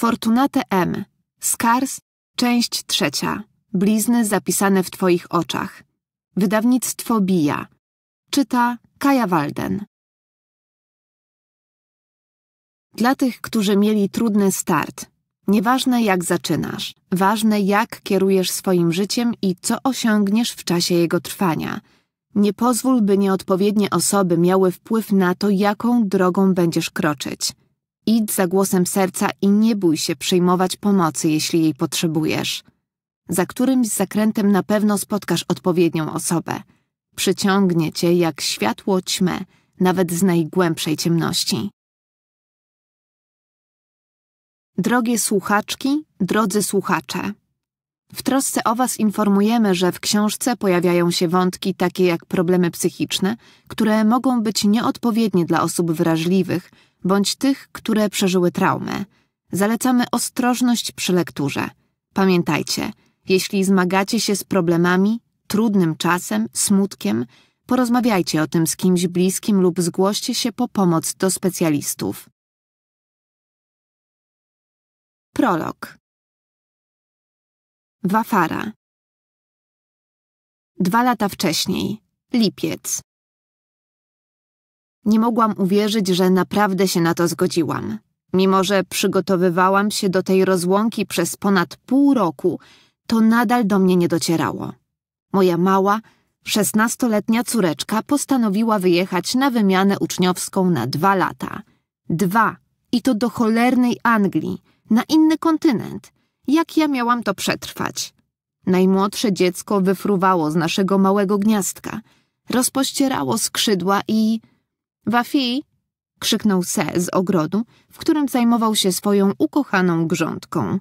Fortunate M. Skars, część trzecia. Blizny zapisane w Twoich oczach. Wydawnictwo Bija. Czyta Kaja Walden. Dla tych, którzy mieli trudny start, nieważne jak zaczynasz, ważne jak kierujesz swoim życiem i co osiągniesz w czasie jego trwania. Nie pozwól, by nieodpowiednie osoby miały wpływ na to, jaką drogą będziesz kroczyć. Idź za głosem serca i nie bój się przyjmować pomocy, jeśli jej potrzebujesz. Za którymś zakrętem na pewno spotkasz odpowiednią osobę. Przyciągnie cię jak światło ćmę, nawet z najgłębszej ciemności. Drogie słuchaczki, drodzy słuchacze. W trosce o Was informujemy, że w książce pojawiają się wątki takie jak problemy psychiczne, które mogą być nieodpowiednie dla osób wrażliwych, bądź tych, które przeżyły traumę. Zalecamy ostrożność przy lekturze. Pamiętajcie, jeśli zmagacie się z problemami, trudnym czasem, smutkiem, porozmawiajcie o tym z kimś bliskim lub zgłoście się po pomoc do specjalistów. Prolog Wafara Dwa lata wcześniej, lipiec. Nie mogłam uwierzyć, że naprawdę się na to zgodziłam. Mimo, że przygotowywałam się do tej rozłąki przez ponad pół roku, to nadal do mnie nie docierało. Moja mała, szesnastoletnia córeczka postanowiła wyjechać na wymianę uczniowską na dwa lata. Dwa! I to do cholernej Anglii, na inny kontynent. Jak ja miałam to przetrwać? Najmłodsze dziecko wyfruwało z naszego małego gniazdka, rozpościerało skrzydła i Wafi! krzyknął Se z ogrodu, w którym zajmował się swoją ukochaną grządką.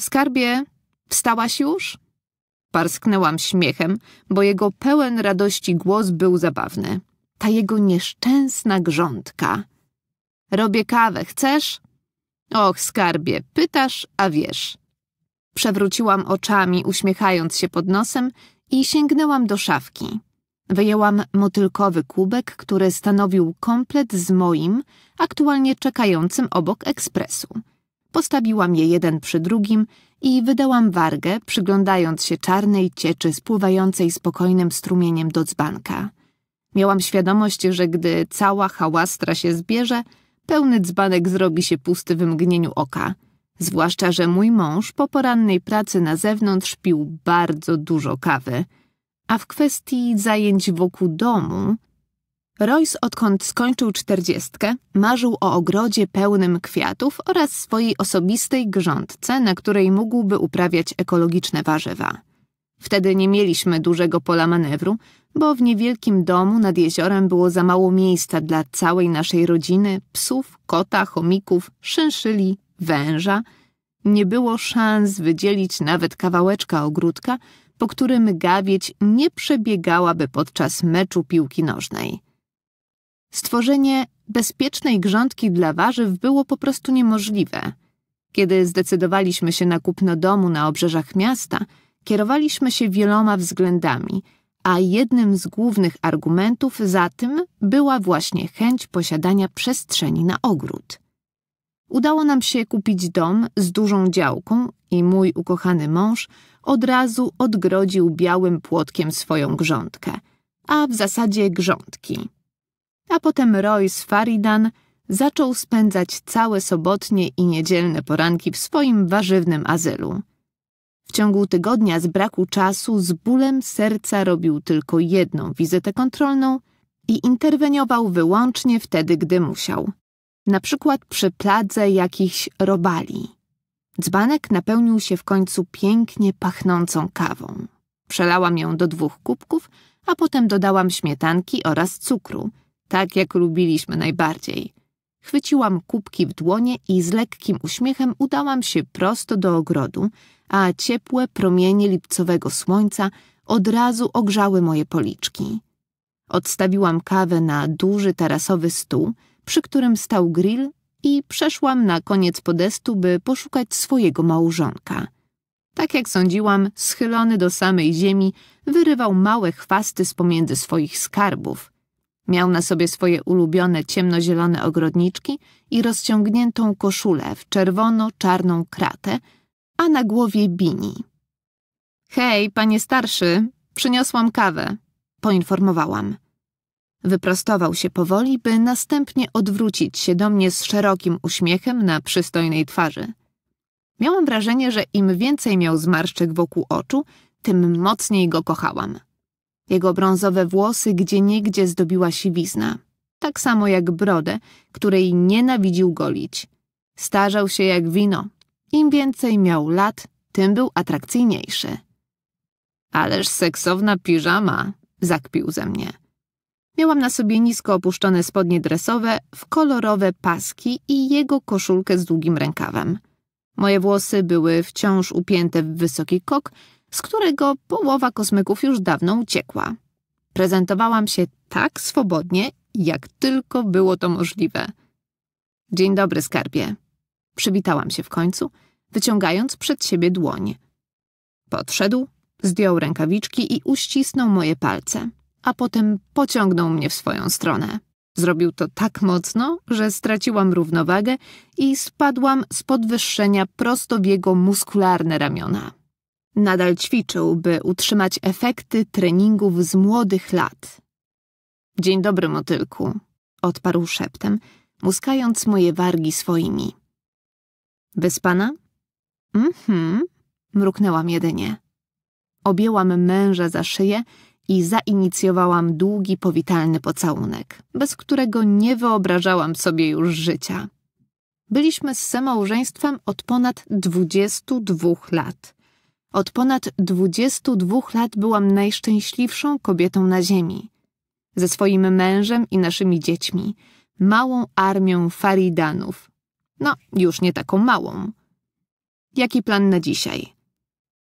Skarbie, wstałaś już? Parsknęłam śmiechem, bo jego pełen radości głos był zabawny. Ta jego nieszczęsna grządka. Robię kawę, chcesz? Och, skarbie, pytasz, a wiesz. Przewróciłam oczami, uśmiechając się pod nosem i sięgnęłam do szafki. Wyjęłam motylkowy kubek, który stanowił komplet z moim, aktualnie czekającym obok ekspresu. Postawiłam je jeden przy drugim i wydałam wargę, przyglądając się czarnej cieczy spływającej spokojnym strumieniem do dzbanka. Miałam świadomość, że gdy cała hałastra się zbierze, pełny dzbanek zrobi się pusty w mgnieniu oka. Zwłaszcza, że mój mąż po porannej pracy na zewnątrz pił bardzo dużo kawy – a w kwestii zajęć wokół domu, Royce, odkąd skończył czterdziestkę, marzył o ogrodzie pełnym kwiatów oraz swojej osobistej grządce, na której mógłby uprawiać ekologiczne warzywa. Wtedy nie mieliśmy dużego pola manewru, bo w niewielkim domu nad jeziorem było za mało miejsca dla całej naszej rodziny psów, kota, chomików, szynszyli, węża. Nie było szans wydzielić nawet kawałeczka ogródka, po którym gawieć nie przebiegałaby podczas meczu piłki nożnej. Stworzenie bezpiecznej grządki dla warzyw było po prostu niemożliwe. Kiedy zdecydowaliśmy się na kupno domu na obrzeżach miasta, kierowaliśmy się wieloma względami, a jednym z głównych argumentów za tym była właśnie chęć posiadania przestrzeni na ogród. Udało nam się kupić dom z dużą działką i mój ukochany mąż od odgrodził białym płotkiem swoją grządkę, a w zasadzie grządki. A potem Royce Faridan zaczął spędzać całe sobotnie i niedzielne poranki w swoim warzywnym azylu. W ciągu tygodnia z braku czasu z bólem serca robił tylko jedną wizytę kontrolną i interweniował wyłącznie wtedy, gdy musiał. Na przykład przy pladze jakichś robali. Dzbanek napełnił się w końcu pięknie pachnącą kawą. Przelałam ją do dwóch kubków, a potem dodałam śmietanki oraz cukru, tak jak lubiliśmy najbardziej. Chwyciłam kubki w dłonie i z lekkim uśmiechem udałam się prosto do ogrodu, a ciepłe promienie lipcowego słońca od razu ogrzały moje policzki. Odstawiłam kawę na duży tarasowy stół, przy którym stał grill i przeszłam na koniec podestu, by poszukać swojego małżonka. Tak jak sądziłam, schylony do samej ziemi, wyrywał małe chwasty z pomiędzy swoich skarbów. Miał na sobie swoje ulubione ciemnozielone ogrodniczki i rozciągniętą koszulę w czerwono-czarną kratę, a na głowie bini. Hej, panie starszy, przyniosłam kawę, poinformowałam. Wyprostował się powoli, by następnie odwrócić się do mnie z szerokim uśmiechem na przystojnej twarzy. Miałam wrażenie, że im więcej miał zmarszczek wokół oczu, tym mocniej go kochałam. Jego brązowe włosy gdzieniegdzie zdobiła siwizna, tak samo jak brodę, której nienawidził golić. Starzał się jak wino. Im więcej miał lat, tym był atrakcyjniejszy. Ależ seksowna piżama, zakpił ze mnie. Miałam na sobie nisko opuszczone spodnie dresowe w kolorowe paski i jego koszulkę z długim rękawem. Moje włosy były wciąż upięte w wysoki kok, z którego połowa kosmyków już dawno uciekła. Prezentowałam się tak swobodnie, jak tylko było to możliwe. Dzień dobry, skarbie. Przywitałam się w końcu, wyciągając przed siebie dłoń. Podszedł, zdjął rękawiczki i uścisnął moje palce a potem pociągnął mnie w swoją stronę. Zrobił to tak mocno, że straciłam równowagę i spadłam z podwyższenia prosto w jego muskularne ramiona. Nadal ćwiczył, by utrzymać efekty treningów z młodych lat. Dzień dobry, motylku, odparł szeptem, muskając moje wargi swoimi. Wyspana? Mhm, mruknęłam jedynie. Objęłam męża za szyję i zainicjowałam długi, powitalny pocałunek, bez którego nie wyobrażałam sobie już życia. Byliśmy z samałżeństwem od ponad 22 lat. Od ponad 22 lat byłam najszczęśliwszą kobietą na ziemi. Ze swoim mężem i naszymi dziećmi, małą armią Faridanów. No, już nie taką małą. Jaki plan na dzisiaj?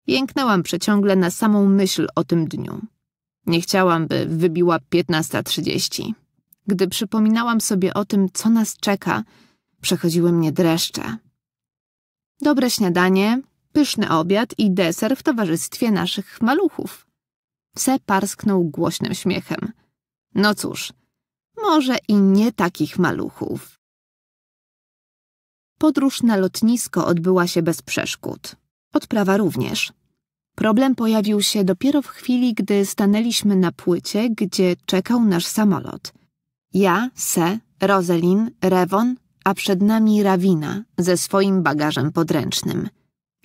Jęknęłam przeciągle na samą myśl o tym dniu. Nie chciałam, by wybiła 15.30. Gdy przypominałam sobie o tym, co nas czeka, przechodziły mnie dreszcze. Dobre śniadanie, pyszny obiad i deser w towarzystwie naszych maluchów. Se parsknął głośnym śmiechem. No cóż, może i nie takich maluchów. Podróż na lotnisko odbyła się bez przeszkód. Odprawa również. Problem pojawił się dopiero w chwili, gdy stanęliśmy na płycie, gdzie czekał nasz samolot. Ja, Se, Roselin, Rewon, a przed nami Rawina ze swoim bagażem podręcznym.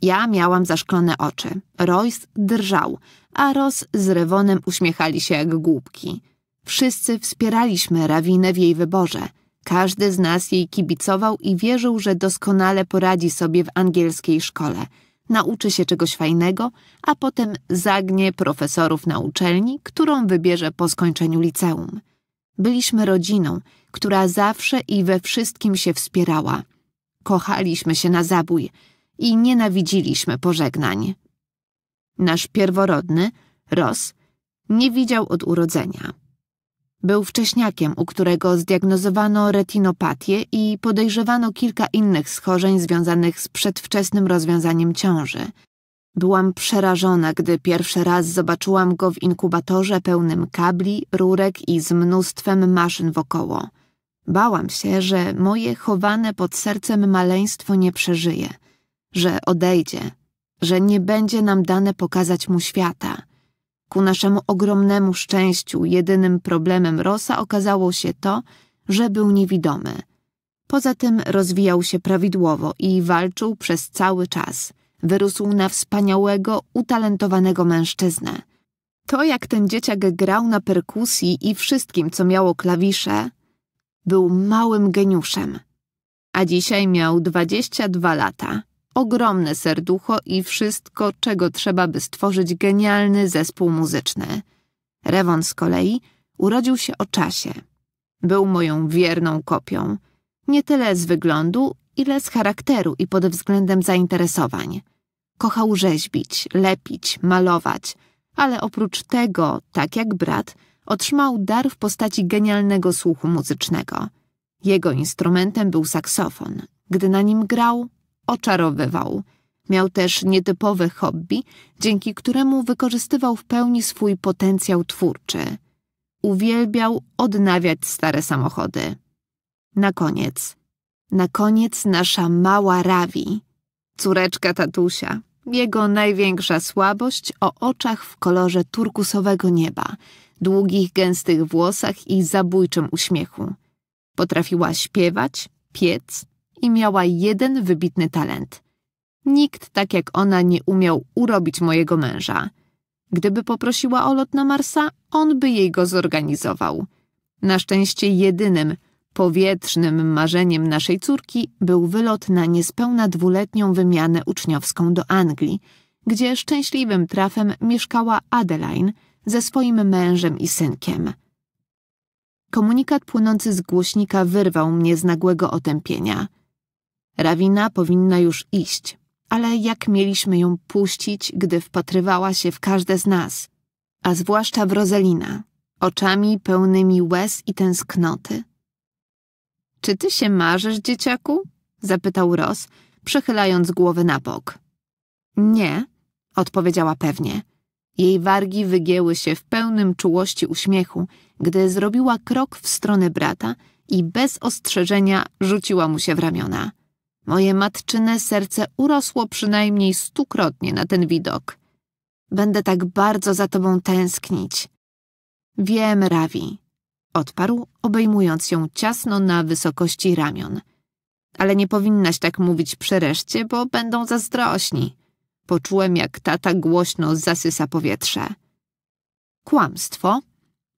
Ja miałam zaszklone oczy, Royce drżał, a Ros z Rewonem uśmiechali się jak głupki. Wszyscy wspieraliśmy Rawinę w jej wyborze. Każdy z nas jej kibicował i wierzył, że doskonale poradzi sobie w angielskiej szkole – nauczy się czegoś fajnego, a potem zagnie profesorów na uczelni, którą wybierze po skończeniu liceum. Byliśmy rodziną, która zawsze i we wszystkim się wspierała. Kochaliśmy się na zabój i nienawidziliśmy pożegnań. Nasz pierworodny, Ros, nie widział od urodzenia. Był wcześniakiem, u którego zdiagnozowano retinopatię i podejrzewano kilka innych schorzeń związanych z przedwczesnym rozwiązaniem ciąży. Byłam przerażona, gdy pierwszy raz zobaczyłam go w inkubatorze pełnym kabli, rurek i z mnóstwem maszyn wokoło. Bałam się, że moje chowane pod sercem maleństwo nie przeżyje, że odejdzie, że nie będzie nam dane pokazać mu świata – Ku naszemu ogromnemu szczęściu jedynym problemem Rosa okazało się to, że był niewidomy. Poza tym rozwijał się prawidłowo i walczył przez cały czas. Wyrósł na wspaniałego, utalentowanego mężczyznę. To, jak ten dzieciak grał na perkusji i wszystkim, co miało klawisze, był małym geniuszem. A dzisiaj miał 22 lata ogromne serducho i wszystko, czego trzeba, by stworzyć genialny zespół muzyczny. Rewon z kolei urodził się o czasie. Był moją wierną kopią, nie tyle z wyglądu, ile z charakteru i pod względem zainteresowań. Kochał rzeźbić, lepić, malować, ale oprócz tego, tak jak brat, otrzymał dar w postaci genialnego słuchu muzycznego. Jego instrumentem był saksofon. Gdy na nim grał, oczarowywał. Miał też nietypowe hobby, dzięki któremu wykorzystywał w pełni swój potencjał twórczy. Uwielbiał odnawiać stare samochody. Na koniec. Na koniec nasza mała Rawi, córeczka tatusia. Jego największa słabość o oczach w kolorze turkusowego nieba, długich, gęstych włosach i zabójczym uśmiechu. Potrafiła śpiewać, piec, i miała jeden wybitny talent. Nikt tak jak ona nie umiał urobić mojego męża. Gdyby poprosiła o lot na Marsa, on by jej go zorganizował. Na szczęście jedynym, powietrznym marzeniem naszej córki był wylot na niespełna dwuletnią wymianę uczniowską do Anglii, gdzie szczęśliwym trafem mieszkała Adeline ze swoim mężem i synkiem. Komunikat płynący z głośnika wyrwał mnie z nagłego otępienia – Rawina powinna już iść, ale jak mieliśmy ją puścić, gdy wpatrywała się w każde z nas, a zwłaszcza w Rozelina, oczami pełnymi łez i tęsknoty. Czy ty się marzysz, dzieciaku? zapytał Ros, przechylając głowę na bok. Nie, odpowiedziała pewnie. Jej wargi wygięły się w pełnym czułości uśmiechu, gdy zrobiła krok w stronę brata i bez ostrzeżenia rzuciła mu się w ramiona. Moje matczyne serce urosło przynajmniej stukrotnie na ten widok. Będę tak bardzo za tobą tęsknić. Wiem, Rawi, odparł, obejmując ją ciasno na wysokości ramion. Ale nie powinnaś tak mówić przy bo będą zazdrośni. Poczułem, jak tata głośno zasysa powietrze. Kłamstwo?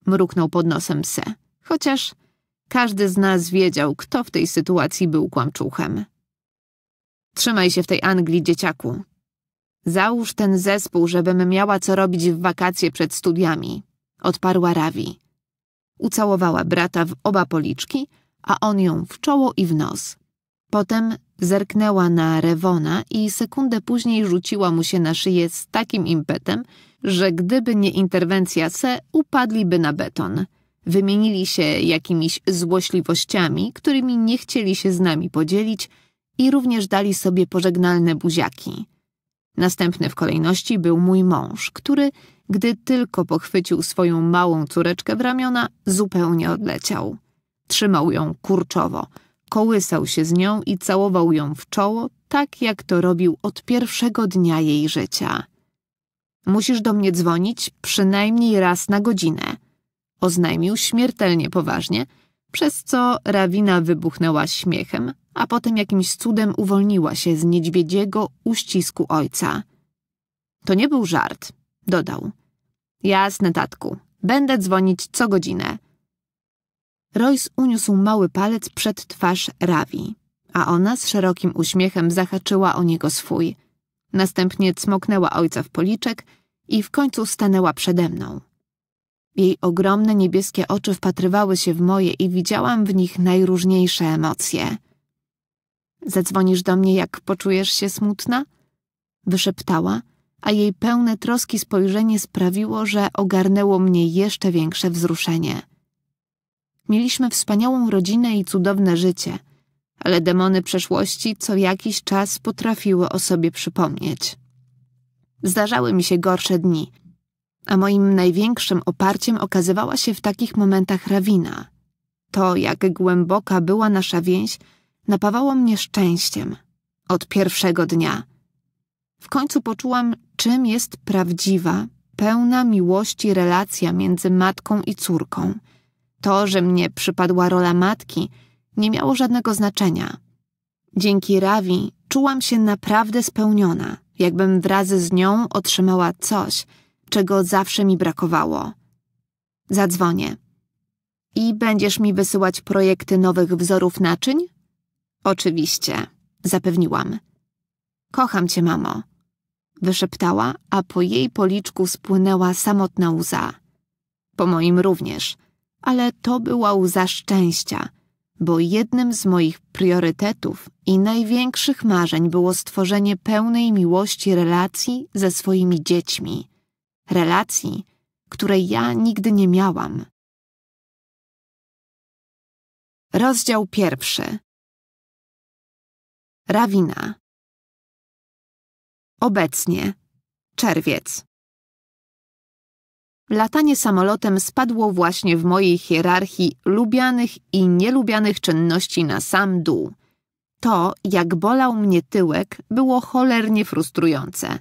mruknął pod nosem se, chociaż każdy z nas wiedział, kto w tej sytuacji był kłamczuchem. Trzymaj się w tej Anglii, dzieciaku. Załóż ten zespół, żebym miała co robić w wakacje przed studiami, odparła Ravi. Ucałowała brata w oba policzki, a on ją w czoło i w nos. Potem zerknęła na Rewona i sekundę później rzuciła mu się na szyję z takim impetem, że gdyby nie interwencja se, upadliby na beton. Wymienili się jakimiś złośliwościami, którymi nie chcieli się z nami podzielić – i również dali sobie pożegnalne buziaki. Następny w kolejności był mój mąż, który, gdy tylko pochwycił swoją małą córeczkę w ramiona, zupełnie odleciał. Trzymał ją kurczowo, kołysał się z nią i całował ją w czoło, tak jak to robił od pierwszego dnia jej życia. Musisz do mnie dzwonić przynajmniej raz na godzinę, oznajmił śmiertelnie poważnie – przez co Rawina wybuchnęła śmiechem, a potem jakimś cudem uwolniła się z niedźwiedziego uścisku ojca. To nie był żart, dodał. Jasne, tatku, będę dzwonić co godzinę. Royce uniósł mały palec przed twarz Rawi, a ona z szerokim uśmiechem zahaczyła o niego swój. Następnie cmoknęła ojca w policzek i w końcu stanęła przede mną. Jej ogromne niebieskie oczy wpatrywały się w moje i widziałam w nich najróżniejsze emocje. Zadzwonisz do mnie, jak poczujesz się smutna? Wyszeptała, a jej pełne troski spojrzenie sprawiło, że ogarnęło mnie jeszcze większe wzruszenie. Mieliśmy wspaniałą rodzinę i cudowne życie, ale demony przeszłości co jakiś czas potrafiły o sobie przypomnieć. Zdarzały mi się gorsze dni – a moim największym oparciem okazywała się w takich momentach Rawina. To, jak głęboka była nasza więź, napawało mnie szczęściem. Od pierwszego dnia. W końcu poczułam, czym jest prawdziwa, pełna miłości relacja między matką i córką. To, że mnie przypadła rola matki, nie miało żadnego znaczenia. Dzięki Rawi czułam się naprawdę spełniona, jakbym wraz z nią otrzymała coś – czego zawsze mi brakowało. Zadzwonię. I będziesz mi wysyłać projekty nowych wzorów naczyń? Oczywiście, zapewniłam. Kocham cię, mamo. Wyszeptała, a po jej policzku spłynęła samotna łza. Po moim również, ale to była łza szczęścia, bo jednym z moich priorytetów i największych marzeń było stworzenie pełnej miłości relacji ze swoimi dziećmi relacji, której ja nigdy nie miałam. Rozdział pierwszy. Rawina. Obecnie. Czerwiec. Latanie samolotem spadło właśnie w mojej hierarchii lubianych i nielubianych czynności na sam dół. To, jak bolał mnie tyłek, było cholernie frustrujące –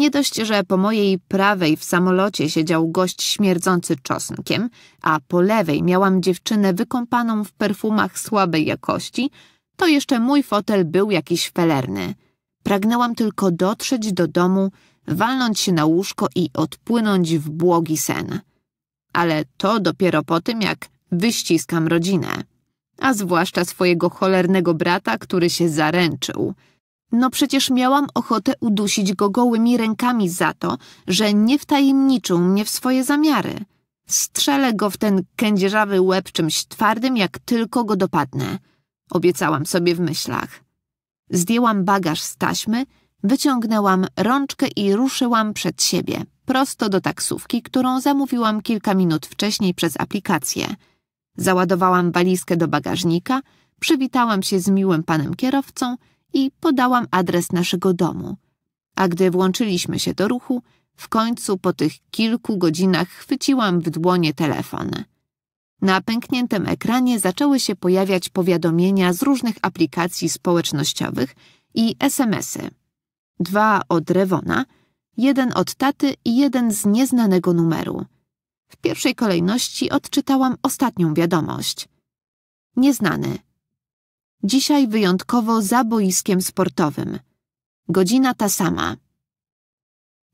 nie dość, że po mojej prawej w samolocie siedział gość śmierdzący czosnkiem, a po lewej miałam dziewczynę wykąpaną w perfumach słabej jakości, to jeszcze mój fotel był jakiś felerny. Pragnęłam tylko dotrzeć do domu, walnąć się na łóżko i odpłynąć w błogi sen. Ale to dopiero po tym, jak wyściskam rodzinę, a zwłaszcza swojego cholernego brata, który się zaręczył – no przecież miałam ochotę udusić go gołymi rękami za to, że nie wtajemniczył mnie w swoje zamiary. Strzelę go w ten kędzierzawy łeb czymś twardym, jak tylko go dopadnę. Obiecałam sobie w myślach. Zdjęłam bagaż z taśmy, wyciągnęłam rączkę i ruszyłam przed siebie, prosto do taksówki, którą zamówiłam kilka minut wcześniej przez aplikację. Załadowałam walizkę do bagażnika, przywitałam się z miłym panem kierowcą – i podałam adres naszego domu. A gdy włączyliśmy się do ruchu, w końcu po tych kilku godzinach chwyciłam w dłonie telefon. Na pękniętym ekranie zaczęły się pojawiać powiadomienia z różnych aplikacji społecznościowych i SMS-y. Dwa od Rewona, jeden od taty i jeden z nieznanego numeru. W pierwszej kolejności odczytałam ostatnią wiadomość. Nieznany – Dzisiaj wyjątkowo za boiskiem sportowym. Godzina ta sama.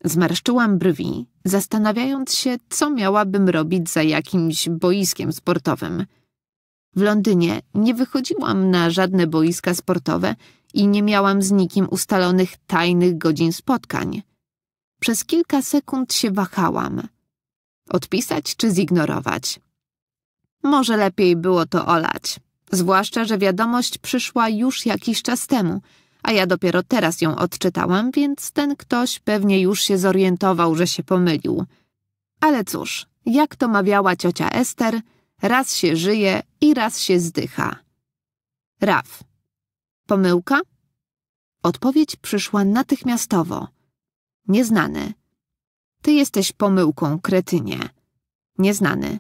Zmarszczyłam brwi, zastanawiając się, co miałabym robić za jakimś boiskiem sportowym. W Londynie nie wychodziłam na żadne boiska sportowe i nie miałam z nikim ustalonych tajnych godzin spotkań. Przez kilka sekund się wahałam. Odpisać czy zignorować? Może lepiej było to olać. Zwłaszcza, że wiadomość przyszła już jakiś czas temu, a ja dopiero teraz ją odczytałam, więc ten ktoś pewnie już się zorientował, że się pomylił. Ale cóż, jak to mawiała ciocia Ester, raz się żyje i raz się zdycha. Raf. Pomyłka? Odpowiedź przyszła natychmiastowo. Nieznany. Ty jesteś pomyłką, kretynie. Nieznany.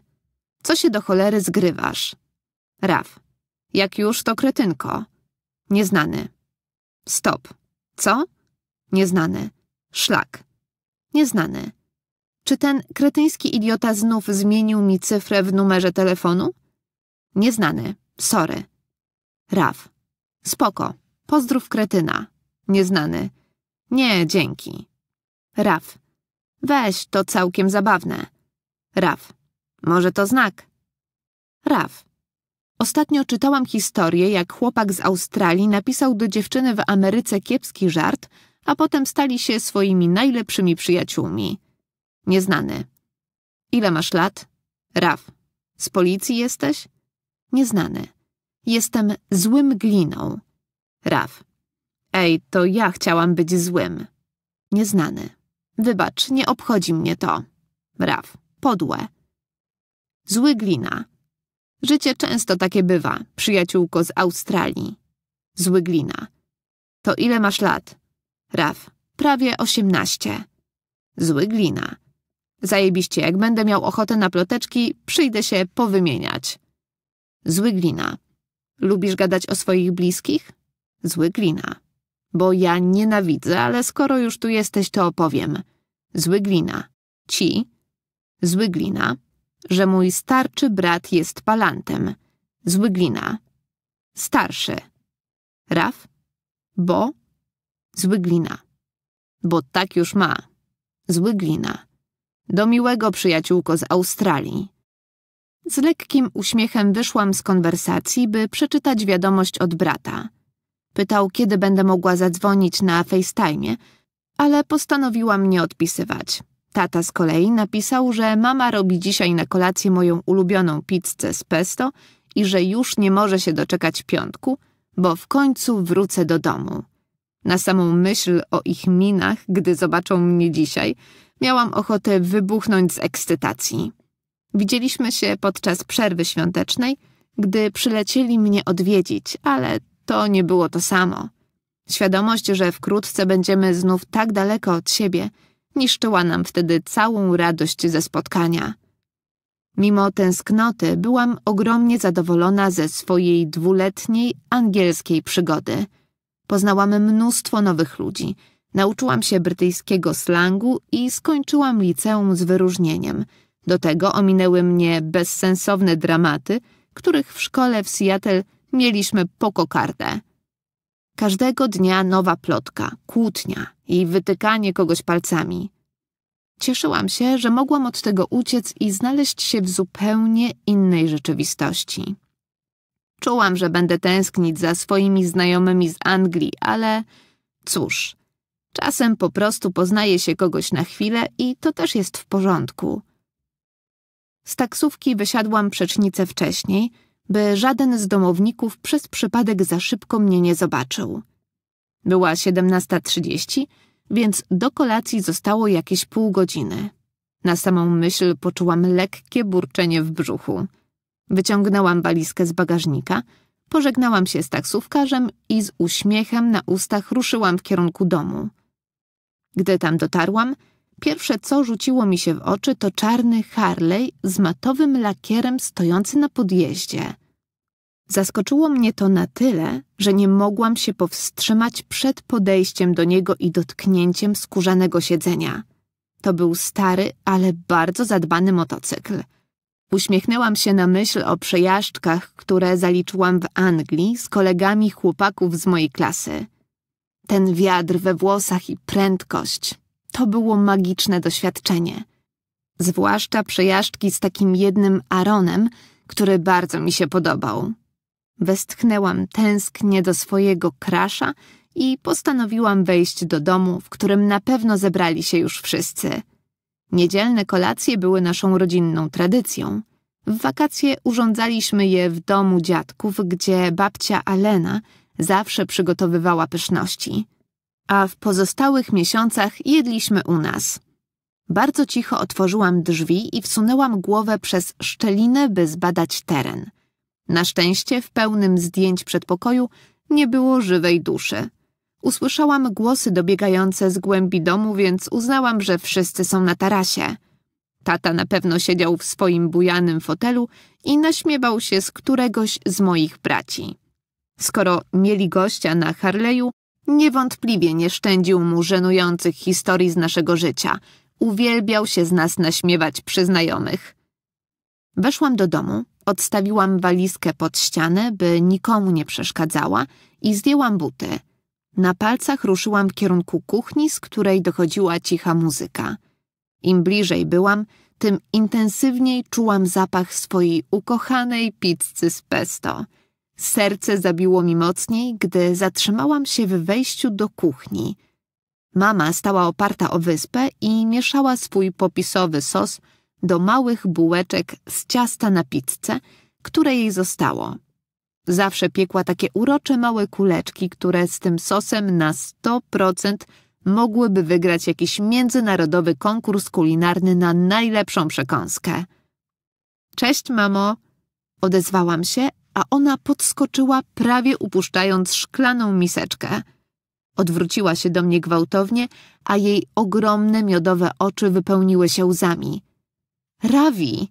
Co się do cholery zgrywasz? Raf. Jak już, to kretynko. Nieznany. Stop. Co? Nieznany. Szlak. Nieznany. Czy ten kretyński idiota znów zmienił mi cyfrę w numerze telefonu? Nieznany. Sorry. Raf. Spoko. Pozdrów kretyna. Nieznany. Nie, dzięki. Raf. Weź, to całkiem zabawne. Raf. Może to znak. Raf. Ostatnio czytałam historię, jak chłopak z Australii napisał do dziewczyny w Ameryce kiepski żart, a potem stali się swoimi najlepszymi przyjaciółmi. Nieznany. Ile masz lat? Raf. Z policji jesteś? Nieznany. Jestem złym gliną. Raf. Ej, to ja chciałam być złym. Nieznany. Wybacz, nie obchodzi mnie to. Raf. Podłe. Zły glina. Życie często takie bywa, przyjaciółko z Australii. Zły glina. To ile masz lat? Raf. Prawie osiemnaście. Zły glina. Zajebiście, jak będę miał ochotę na ploteczki, przyjdę się powymieniać. Zły glina. Lubisz gadać o swoich bliskich? Zły glina. Bo ja nienawidzę, ale skoro już tu jesteś, to opowiem. Zły glina. Ci. Zły glina że mój starczy brat jest palantem. Z Starszy. Raf? Bo? Z Bo tak już ma. Z Do miłego przyjaciółko z Australii. Z lekkim uśmiechem wyszłam z konwersacji, by przeczytać wiadomość od brata. Pytał, kiedy będę mogła zadzwonić na FaceTime, ale postanowiłam nie odpisywać. Tata z kolei napisał, że mama robi dzisiaj na kolację moją ulubioną pizzę z pesto i że już nie może się doczekać piątku, bo w końcu wrócę do domu. Na samą myśl o ich minach, gdy zobaczą mnie dzisiaj, miałam ochotę wybuchnąć z ekscytacji. Widzieliśmy się podczas przerwy świątecznej, gdy przylecieli mnie odwiedzić, ale to nie było to samo. Świadomość, że wkrótce będziemy znów tak daleko od siebie – niszczyła nam wtedy całą radość ze spotkania. Mimo tęsknoty byłam ogromnie zadowolona ze swojej dwuletniej angielskiej przygody. Poznałam mnóstwo nowych ludzi, nauczyłam się brytyjskiego slangu i skończyłam liceum z wyróżnieniem. Do tego ominęły mnie bezsensowne dramaty, których w szkole w Seattle mieliśmy po kokardę. Każdego dnia nowa plotka, kłótnia i wytykanie kogoś palcami. Cieszyłam się, że mogłam od tego uciec i znaleźć się w zupełnie innej rzeczywistości. Czułam, że będę tęsknić za swoimi znajomymi z Anglii, ale cóż, czasem po prostu poznaje się kogoś na chwilę i to też jest w porządku. Z taksówki wysiadłam przecznicę wcześniej – by żaden z domowników przez przypadek za szybko mnie nie zobaczył. Była 17.30, więc do kolacji zostało jakieś pół godziny. Na samą myśl poczułam lekkie burczenie w brzuchu. Wyciągnęłam walizkę z bagażnika, pożegnałam się z taksówkarzem i z uśmiechem na ustach ruszyłam w kierunku domu. Gdy tam dotarłam, Pierwsze, co rzuciło mi się w oczy, to czarny Harley z matowym lakierem stojący na podjeździe. Zaskoczyło mnie to na tyle, że nie mogłam się powstrzymać przed podejściem do niego i dotknięciem skórzanego siedzenia. To był stary, ale bardzo zadbany motocykl. Uśmiechnęłam się na myśl o przejażdżkach, które zaliczyłam w Anglii z kolegami chłopaków z mojej klasy. Ten wiatr we włosach i prędkość to było magiczne doświadczenie. Zwłaszcza przejażdżki z takim jednym Aaronem, który bardzo mi się podobał. Westchnęłam tęsknie do swojego krasza i postanowiłam wejść do domu, w którym na pewno zebrali się już wszyscy. Niedzielne kolacje były naszą rodzinną tradycją. W wakacje urządzaliśmy je w domu dziadków, gdzie babcia Alena zawsze przygotowywała pyszności a w pozostałych miesiącach jedliśmy u nas. Bardzo cicho otworzyłam drzwi i wsunęłam głowę przez szczelinę, by zbadać teren. Na szczęście w pełnym zdjęć przedpokoju nie było żywej duszy. Usłyszałam głosy dobiegające z głębi domu, więc uznałam, że wszyscy są na tarasie. Tata na pewno siedział w swoim bujanym fotelu i naśmiewał się z któregoś z moich braci. Skoro mieli gościa na Harley'u, Niewątpliwie nie szczędził mu żenujących historii z naszego życia. Uwielbiał się z nas naśmiewać przy znajomych. Weszłam do domu, odstawiłam walizkę pod ścianę, by nikomu nie przeszkadzała i zdjęłam buty. Na palcach ruszyłam w kierunku kuchni, z której dochodziła cicha muzyka. Im bliżej byłam, tym intensywniej czułam zapach swojej ukochanej pizzy z pesto – Serce zabiło mi mocniej, gdy zatrzymałam się w wejściu do kuchni. Mama stała oparta o wyspę i mieszała swój popisowy sos do małych bułeczek z ciasta na pizzę, które jej zostało. Zawsze piekła takie urocze małe kuleczki, które z tym sosem na 100% mogłyby wygrać jakiś międzynarodowy konkurs kulinarny na najlepszą przekąskę. Cześć, mamo! Odezwałam się, a ona podskoczyła, prawie upuszczając szklaną miseczkę. Odwróciła się do mnie gwałtownie, a jej ogromne miodowe oczy wypełniły się łzami. Rawi!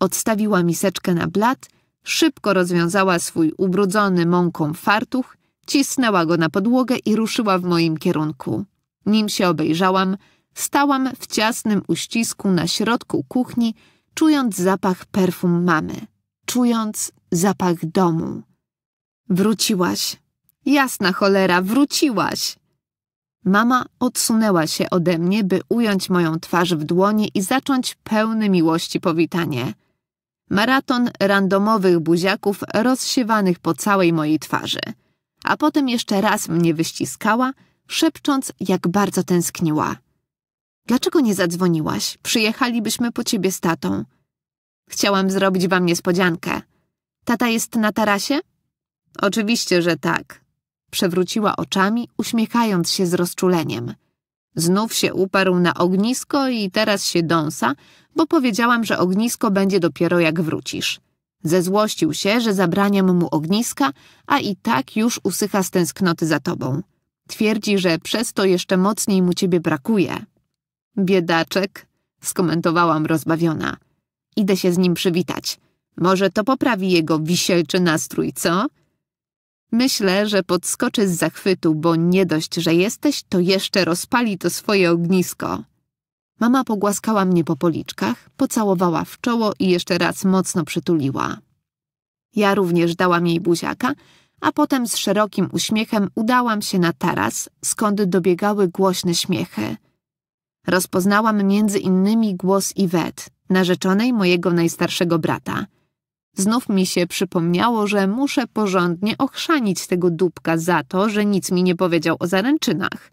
Odstawiła miseczkę na blat, szybko rozwiązała swój ubrudzony mąką fartuch, cisnęła go na podłogę i ruszyła w moim kierunku. Nim się obejrzałam, stałam w ciasnym uścisku na środku kuchni, czując zapach perfum mamy, czując zapach domu. Wróciłaś. Jasna cholera, wróciłaś. Mama odsunęła się ode mnie, by ująć moją twarz w dłoni i zacząć pełny miłości powitanie. Maraton randomowych buziaków rozsiewanych po całej mojej twarzy. A potem jeszcze raz mnie wyściskała, szepcząc, jak bardzo tęskniła. Dlaczego nie zadzwoniłaś? Przyjechalibyśmy po ciebie z tatą. Chciałam zrobić wam niespodziankę. Tata jest na tarasie? Oczywiście, że tak. Przewróciła oczami, uśmiechając się z rozczuleniem. Znów się uparł na ognisko i teraz się dąsa, bo powiedziałam, że ognisko będzie dopiero jak wrócisz. Zezłościł się, że zabraniam mu ogniska, a i tak już usycha z tęsknoty za tobą. Twierdzi, że przez to jeszcze mocniej mu ciebie brakuje. Biedaczek, skomentowałam rozbawiona. Idę się z nim przywitać. Może to poprawi jego wisielczy nastrój, co? Myślę, że podskoczy z zachwytu, bo nie dość, że jesteś, to jeszcze rozpali to swoje ognisko. Mama pogłaskała mnie po policzkach, pocałowała w czoło i jeszcze raz mocno przytuliła. Ja również dałam jej buziaka, a potem z szerokim uśmiechem udałam się na taras, skąd dobiegały głośne śmiechy. Rozpoznałam między innymi głos Iwet, narzeczonej mojego najstarszego brata. Znów mi się przypomniało, że muszę porządnie ochrzanić tego dupka za to, że nic mi nie powiedział o zaręczynach.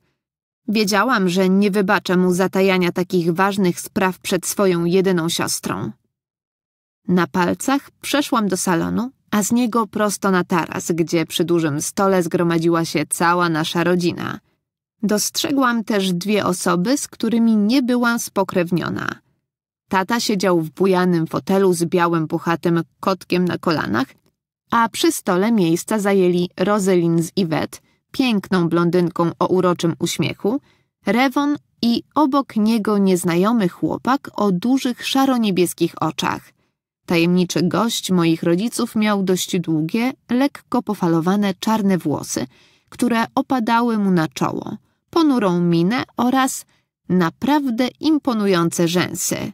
Wiedziałam, że nie wybaczę mu zatajania takich ważnych spraw przed swoją jedyną siostrą. Na palcach przeszłam do salonu, a z niego prosto na taras, gdzie przy dużym stole zgromadziła się cała nasza rodzina. Dostrzegłam też dwie osoby, z którymi nie byłam spokrewniona – Tata siedział w bujanym fotelu z białym, puchatym kotkiem na kolanach, a przy stole miejsca zajęli Roselin z Iwet, piękną blondynką o uroczym uśmiechu, Rewon i obok niego nieznajomy chłopak o dużych, szaro oczach. Tajemniczy gość moich rodziców miał dość długie, lekko pofalowane czarne włosy, które opadały mu na czoło, ponurą minę oraz naprawdę imponujące rzęsy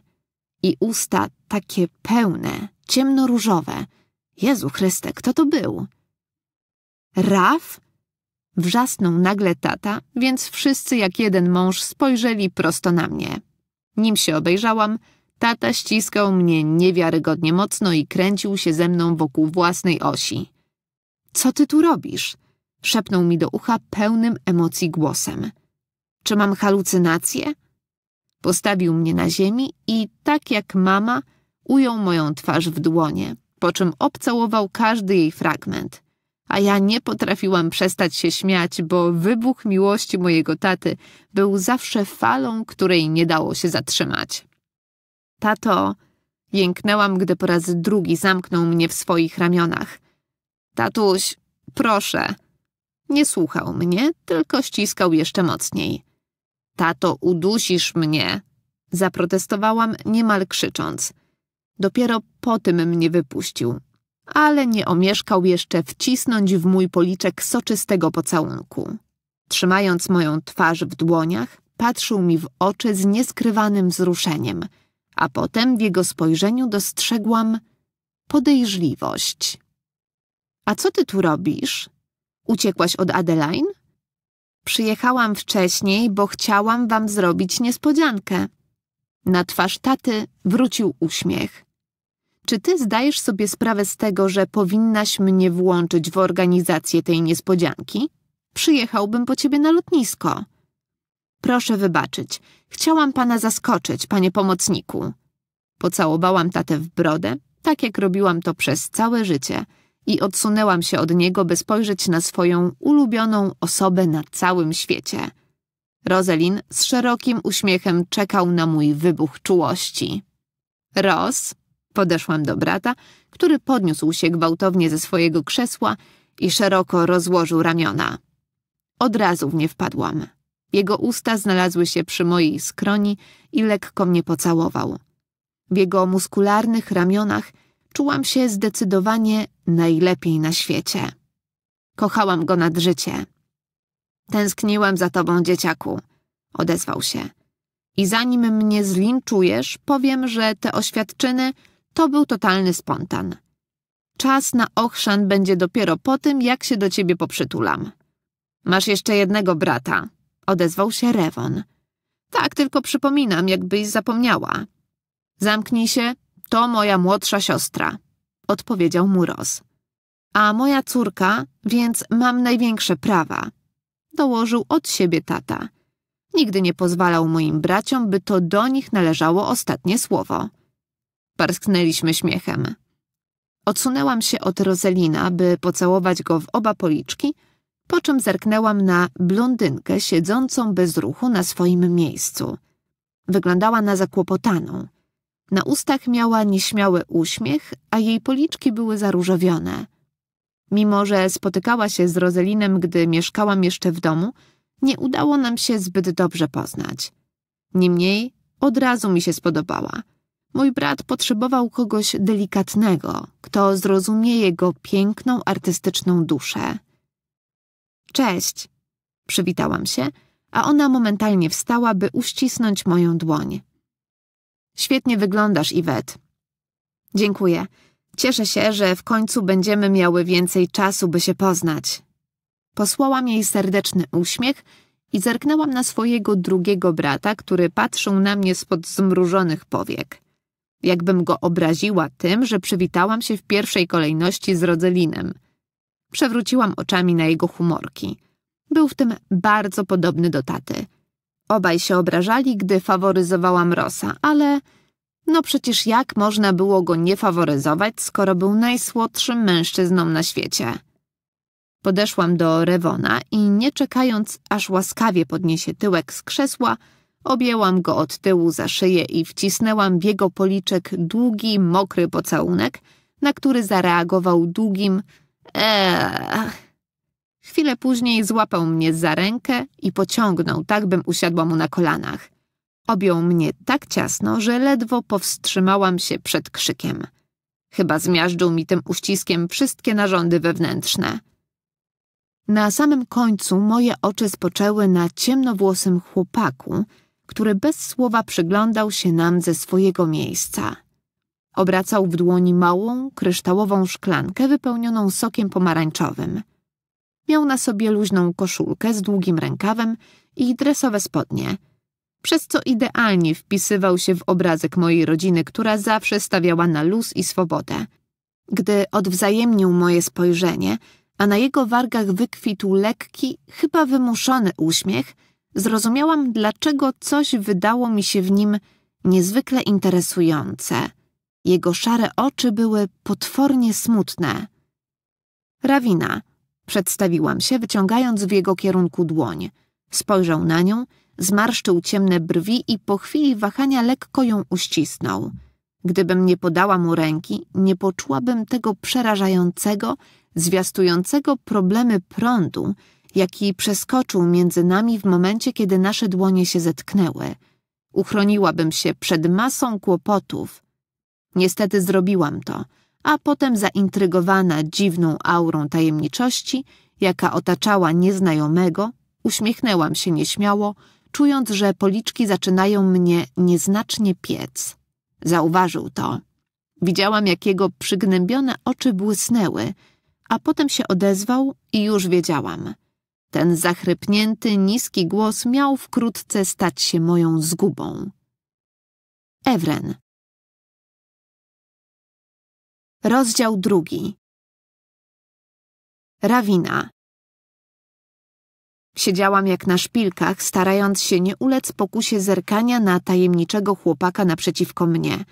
i usta takie pełne, ciemnoróżowe. Jezu Chryste, kto to był? Raf? Wrzasnął nagle tata, więc wszyscy jak jeden mąż spojrzeli prosto na mnie. Nim się obejrzałam, tata ściskał mnie niewiarygodnie mocno i kręcił się ze mną wokół własnej osi. Co ty tu robisz? szepnął mi do ucha pełnym emocji głosem. Czy mam halucynacje? Postawił mnie na ziemi i, tak jak mama, ujął moją twarz w dłonie, po czym obcałował każdy jej fragment. A ja nie potrafiłam przestać się śmiać, bo wybuch miłości mojego taty był zawsze falą, której nie dało się zatrzymać. Tato, jęknęłam, gdy po raz drugi zamknął mnie w swoich ramionach. Tatuś, proszę. Nie słuchał mnie, tylko ściskał jeszcze mocniej. Tato, udusisz mnie! Zaprotestowałam, niemal krzycząc. Dopiero po tym mnie wypuścił, ale nie omieszkał jeszcze wcisnąć w mój policzek soczystego pocałunku. Trzymając moją twarz w dłoniach, patrzył mi w oczy z nieskrywanym wzruszeniem, a potem w jego spojrzeniu dostrzegłam podejrzliwość. A co ty tu robisz? Uciekłaś od Adeline? Przyjechałam wcześniej, bo chciałam wam zrobić niespodziankę. Na twarz taty wrócił uśmiech. Czy ty zdajesz sobie sprawę z tego, że powinnaś mnie włączyć w organizację tej niespodzianki? Przyjechałbym po ciebie na lotnisko. Proszę wybaczyć, chciałam pana zaskoczyć, panie pomocniku. Pocałowałam tatę w brodę, tak jak robiłam to przez całe życie – i odsunęłam się od niego, by spojrzeć na swoją ulubioną osobę na całym świecie. Rosalind z szerokim uśmiechem czekał na mój wybuch czułości. Roz? podeszłam do brata, który podniósł się gwałtownie ze swojego krzesła i szeroko rozłożył ramiona. Od razu w nie wpadłam. Jego usta znalazły się przy mojej skroni i lekko mnie pocałował. W jego muskularnych ramionach czułam się zdecydowanie najlepiej na świecie. Kochałam go nad życie. Tęskniłam za tobą, dzieciaku, odezwał się. I zanim mnie zlinczujesz, powiem, że te oświadczyny to był totalny spontan. Czas na ochrzan będzie dopiero po tym, jak się do ciebie poprzytulam. Masz jeszcze jednego brata, odezwał się Rewon. Tak, tylko przypominam, jakbyś zapomniała. Zamknij się to moja młodsza siostra, odpowiedział mu A moja córka, więc mam największe prawa, dołożył od siebie tata. Nigdy nie pozwalał moim braciom, by to do nich należało ostatnie słowo. Parsknęliśmy śmiechem. Odsunęłam się od Rozelina, by pocałować go w oba policzki, po czym zerknęłam na blondynkę siedzącą bez ruchu na swoim miejscu. Wyglądała na zakłopotaną. Na ustach miała nieśmiały uśmiech, a jej policzki były zaróżowione. Mimo, że spotykała się z Rozelinem, gdy mieszkałam jeszcze w domu, nie udało nam się zbyt dobrze poznać. Niemniej od razu mi się spodobała. Mój brat potrzebował kogoś delikatnego, kto zrozumie jego piękną, artystyczną duszę. Cześć, przywitałam się, a ona momentalnie wstała, by uścisnąć moją dłoń. Świetnie wyglądasz, Iwet. Dziękuję. Cieszę się, że w końcu będziemy miały więcej czasu, by się poznać. Posłałam jej serdeczny uśmiech i zerknęłam na swojego drugiego brata, który patrzył na mnie spod zmrużonych powiek. Jakbym go obraziła tym, że przywitałam się w pierwszej kolejności z Rodzelinem. Przewróciłam oczami na jego humorki. Był w tym bardzo podobny do taty – Obaj się obrażali, gdy faworyzowałam Rosa, ale no przecież jak można było go nie faworyzować, skoro był najsłodszym mężczyzną na świecie? Podeszłam do Rewona i nie czekając, aż łaskawie podniesie tyłek z krzesła, objęłam go od tyłu za szyję i wcisnęłam w jego policzek długi, mokry pocałunek, na który zareagował długim eee. Chwilę później złapał mnie za rękę i pociągnął, tak bym usiadła mu na kolanach. Objął mnie tak ciasno, że ledwo powstrzymałam się przed krzykiem. Chyba zmiażdżył mi tym uściskiem wszystkie narządy wewnętrzne. Na samym końcu moje oczy spoczęły na ciemnowłosym chłopaku, który bez słowa przyglądał się nam ze swojego miejsca. Obracał w dłoni małą, kryształową szklankę wypełnioną sokiem pomarańczowym. Miał na sobie luźną koszulkę z długim rękawem i dresowe spodnie, przez co idealnie wpisywał się w obrazek mojej rodziny, która zawsze stawiała na luz i swobodę. Gdy odwzajemnił moje spojrzenie, a na jego wargach wykwitł lekki, chyba wymuszony uśmiech, zrozumiałam, dlaczego coś wydało mi się w nim niezwykle interesujące. Jego szare oczy były potwornie smutne. Rawina, Przedstawiłam się, wyciągając w jego kierunku dłoń. Spojrzał na nią, zmarszczył ciemne brwi i po chwili wahania lekko ją uścisnął. Gdybym nie podała mu ręki, nie poczułabym tego przerażającego, zwiastującego problemy prądu, jaki przeskoczył między nami w momencie, kiedy nasze dłonie się zetknęły. Uchroniłabym się przed masą kłopotów. Niestety zrobiłam to – a potem zaintrygowana dziwną aurą tajemniczości, jaka otaczała nieznajomego, uśmiechnęłam się nieśmiało, czując, że policzki zaczynają mnie nieznacznie piec. Zauważył to. Widziałam, jak jego przygnębione oczy błysnęły, a potem się odezwał i już wiedziałam. Ten zachrypnięty, niski głos miał wkrótce stać się moją zgubą. Ewren, Rozdział drugi. Rawina. Siedziałam jak na szpilkach, starając się nie ulec pokusie zerkania na tajemniczego chłopaka naprzeciwko mnie.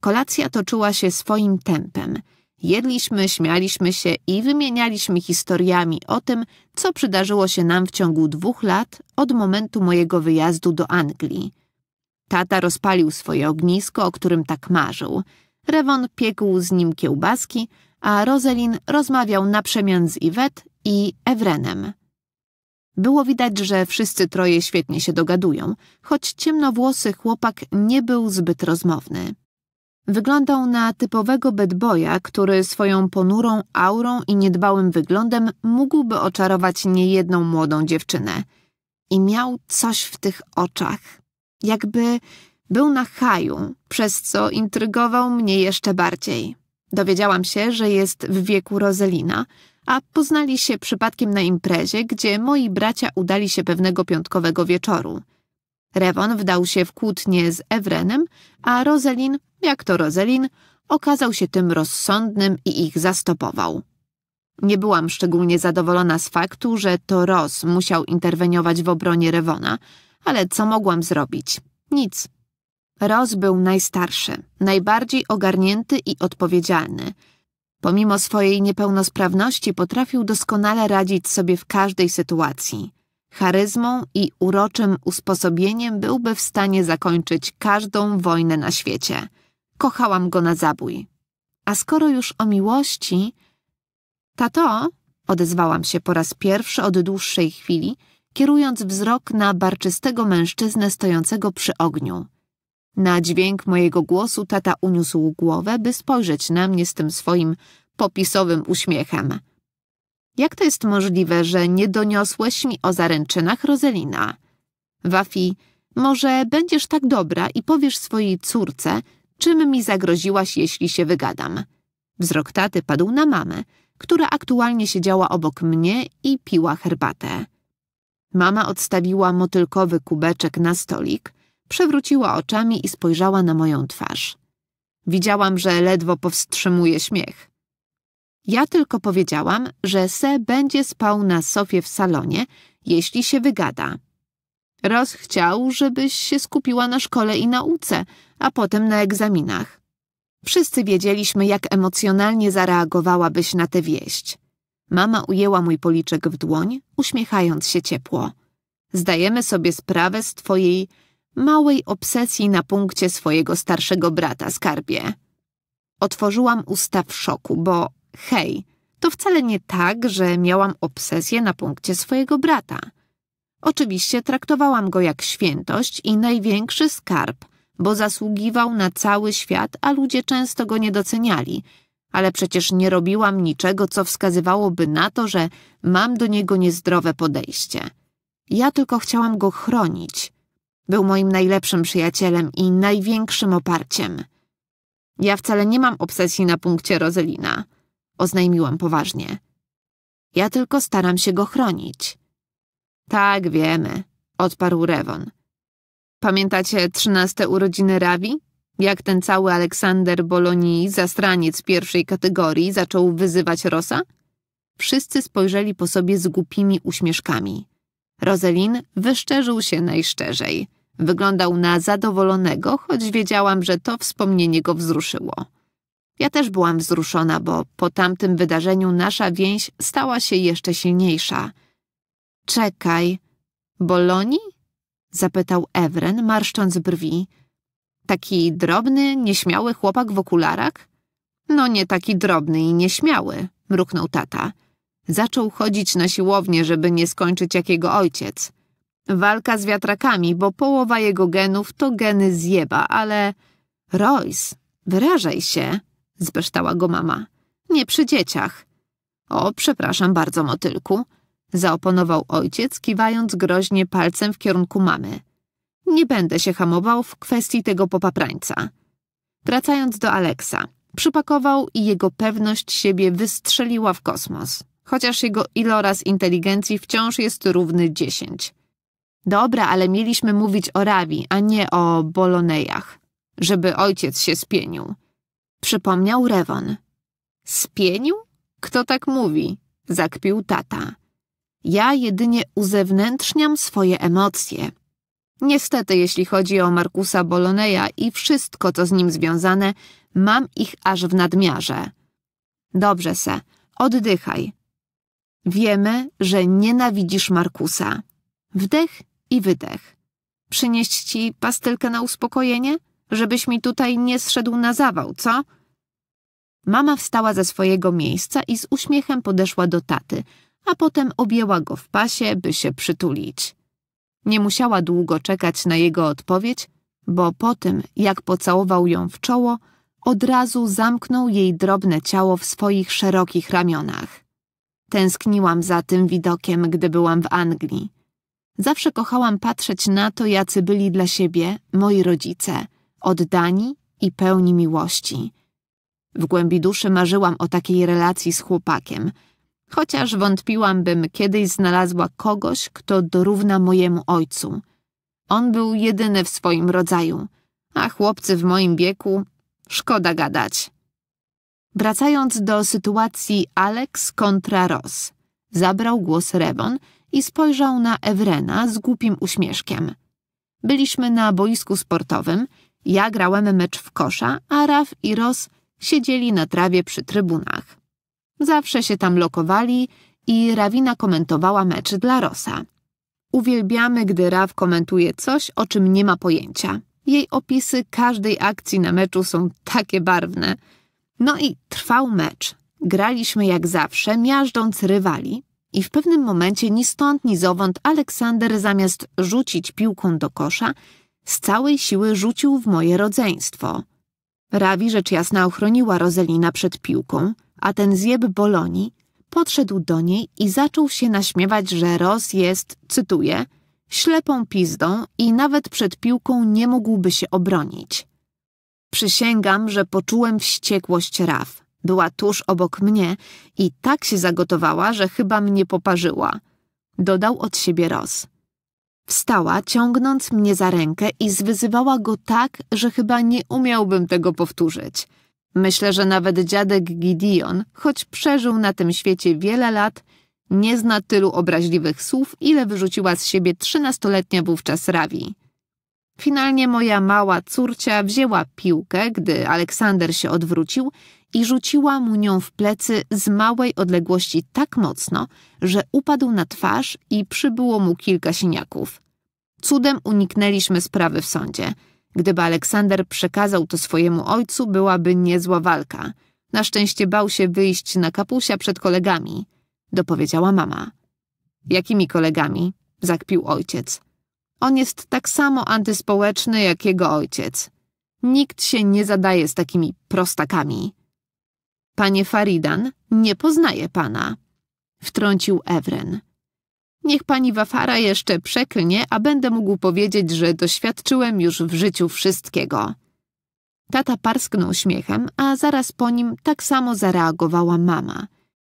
Kolacja toczyła się swoim tempem. Jedliśmy, śmialiśmy się i wymienialiśmy historiami o tym, co przydarzyło się nam w ciągu dwóch lat od momentu mojego wyjazdu do Anglii. Tata rozpalił swoje ognisko, o którym tak marzył – Rewon piekł z nim kiełbaski, a Roselin rozmawiał naprzemian z Iwet i Ewrenem. Było widać, że wszyscy troje świetnie się dogadują, choć ciemnowłosy chłopak nie był zbyt rozmowny. Wyglądał na typowego bedboja, który swoją ponurą aurą i niedbałym wyglądem mógłby oczarować niejedną młodą dziewczynę. I miał coś w tych oczach. Jakby był na haju, przez co intrygował mnie jeszcze bardziej. Dowiedziałam się, że jest w wieku Rozelina, a poznali się przypadkiem na imprezie, gdzie moi bracia udali się pewnego piątkowego wieczoru. Rewon wdał się w kłótnie z Ewrenem, a Rozelin, jak to Rozelin, okazał się tym rozsądnym i ich zastopował. Nie byłam szczególnie zadowolona z faktu, że to Ros musiał interweniować w obronie Rewona, ale co mogłam zrobić? Nic. Roz był najstarszy, najbardziej ogarnięty i odpowiedzialny. Pomimo swojej niepełnosprawności potrafił doskonale radzić sobie w każdej sytuacji. Charyzmą i uroczym usposobieniem byłby w stanie zakończyć każdą wojnę na świecie. Kochałam go na zabój. A skoro już o miłości... Tato, odezwałam się po raz pierwszy od dłuższej chwili, kierując wzrok na barczystego mężczyznę stojącego przy ogniu – na dźwięk mojego głosu tata uniósł głowę, by spojrzeć na mnie z tym swoim popisowym uśmiechem. Jak to jest możliwe, że nie doniosłeś mi o zaręczynach Rozelina? Wafi, może będziesz tak dobra i powiesz swojej córce, czym mi zagroziłaś, jeśli się wygadam. Wzrok taty padł na mamę, która aktualnie siedziała obok mnie i piła herbatę. Mama odstawiła motylkowy kubeczek na stolik, Przewróciła oczami i spojrzała na moją twarz. Widziałam, że ledwo powstrzymuje śmiech. Ja tylko powiedziałam, że Se będzie spał na sofie w salonie, jeśli się wygada. Roz chciał, żebyś się skupiła na szkole i nauce, a potem na egzaminach. Wszyscy wiedzieliśmy, jak emocjonalnie zareagowałabyś na tę wieść. Mama ujęła mój policzek w dłoń, uśmiechając się ciepło. Zdajemy sobie sprawę z twojej małej obsesji na punkcie swojego starszego brata, skarbie. Otworzyłam usta w szoku, bo hej, to wcale nie tak, że miałam obsesję na punkcie swojego brata. Oczywiście traktowałam go jak świętość i największy skarb, bo zasługiwał na cały świat, a ludzie często go nie doceniali. Ale przecież nie robiłam niczego, co wskazywałoby na to, że mam do niego niezdrowe podejście. Ja tylko chciałam go chronić, był moim najlepszym przyjacielem i największym oparciem. Ja wcale nie mam obsesji na punkcie Rozelina, oznajmiłam poważnie. Ja tylko staram się go chronić. Tak, wiemy, odparł Rewon. Pamiętacie trzynaste urodziny Rawi? Jak ten cały Aleksander Bolonii, zastraniec pierwszej kategorii, zaczął wyzywać Rosa? Wszyscy spojrzeli po sobie z głupimi uśmieszkami. Roselin wyszczerzył się najszczerzej. Wyglądał na zadowolonego, choć wiedziałam, że to wspomnienie go wzruszyło. Ja też byłam wzruszona, bo po tamtym wydarzeniu nasza więź stała się jeszcze silniejsza. Czekaj, Boloni? zapytał Ewren, marszcząc brwi. Taki drobny, nieśmiały chłopak w okularach? No nie taki drobny i nieśmiały, mruknął tata. Zaczął chodzić na siłownię, żeby nie skończyć jakiego ojciec. Walka z wiatrakami, bo połowa jego genów to geny zjeba, ale... Royce, wyrażaj się, zbeształa go mama. Nie przy dzieciach. O, przepraszam bardzo, motylku, zaoponował ojciec, kiwając groźnie palcem w kierunku mamy. Nie będę się hamował w kwestii tego popaprańca. Wracając do Aleksa, przypakował i jego pewność siebie wystrzeliła w kosmos, chociaż jego iloraz inteligencji wciąż jest równy dziesięć. Dobra, ale mieliśmy mówić o Rawi, a nie o Bolonejach. Żeby ojciec się spienił. Przypomniał Rewon. Spienił? Kto tak mówi? Zakpił tata. Ja jedynie uzewnętrzniam swoje emocje. Niestety, jeśli chodzi o Markusa Boloneja i wszystko, co z nim związane, mam ich aż w nadmiarze. Dobrze, se, oddychaj. Wiemy, że nienawidzisz Markusa. Wdech i wydech. Przynieść ci pastylkę na uspokojenie? Żebyś mi tutaj nie zszedł na zawał, co? Mama wstała ze swojego miejsca i z uśmiechem podeszła do taty, a potem objęła go w pasie, by się przytulić. Nie musiała długo czekać na jego odpowiedź, bo po tym, jak pocałował ją w czoło, od razu zamknął jej drobne ciało w swoich szerokich ramionach. Tęskniłam za tym widokiem, gdy byłam w Anglii. Zawsze kochałam patrzeć na to, jacy byli dla siebie moi rodzice, oddani i pełni miłości. W głębi duszy marzyłam o takiej relacji z chłopakiem, chociaż wątpiłam, bym kiedyś znalazła kogoś, kto dorówna mojemu ojcu. On był jedyny w swoim rodzaju, a chłopcy w moim wieku szkoda gadać. Wracając do sytuacji Alex kontra Ross, zabrał głos Revon i spojrzał na Ewrena z głupim uśmieszkiem. Byliśmy na boisku sportowym, ja grałem mecz w kosza, a Raf i Ros siedzieli na trawie przy trybunach. Zawsze się tam lokowali i Rawina komentowała mecz dla Rosa. Uwielbiamy, gdy Raf komentuje coś, o czym nie ma pojęcia. Jej opisy każdej akcji na meczu są takie barwne. No i trwał mecz. Graliśmy jak zawsze, miażdżąc rywali, i w pewnym momencie ni stąd, ni zowąd Aleksander zamiast rzucić piłką do kosza, z całej siły rzucił w moje rodzeństwo. Rawi rzecz jasna ochroniła Rozelina przed piłką, a ten zjeb Boloni podszedł do niej i zaczął się naśmiewać, że Ros jest, cytuję, ślepą pizdą i nawet przed piłką nie mógłby się obronić. Przysięgam, że poczułem wściekłość Raw. Była tuż obok mnie i tak się zagotowała, że chyba mnie poparzyła. Dodał od siebie roz. Wstała, ciągnąc mnie za rękę i zwyzywała go tak, że chyba nie umiałbym tego powtórzyć. Myślę, że nawet dziadek Gideon, choć przeżył na tym świecie wiele lat, nie zna tylu obraźliwych słów, ile wyrzuciła z siebie trzynastoletnia wówczas Ravi. Finalnie moja mała córcia wzięła piłkę, gdy Aleksander się odwrócił i rzuciła mu nią w plecy z małej odległości tak mocno, że upadł na twarz i przybyło mu kilka siniaków. Cudem uniknęliśmy sprawy w sądzie. Gdyby Aleksander przekazał to swojemu ojcu, byłaby niezła walka. Na szczęście bał się wyjść na kapusia przed kolegami, dopowiedziała mama. Jakimi kolegami? zakpił ojciec. On jest tak samo antyspołeczny jak jego ojciec. Nikt się nie zadaje z takimi prostakami. Panie Faridan, nie poznaje pana, wtrącił Ewren. Niech pani Wafara jeszcze przeklnie, a będę mógł powiedzieć, że doświadczyłem już w życiu wszystkiego. Tata parsknął śmiechem, a zaraz po nim tak samo zareagowała mama.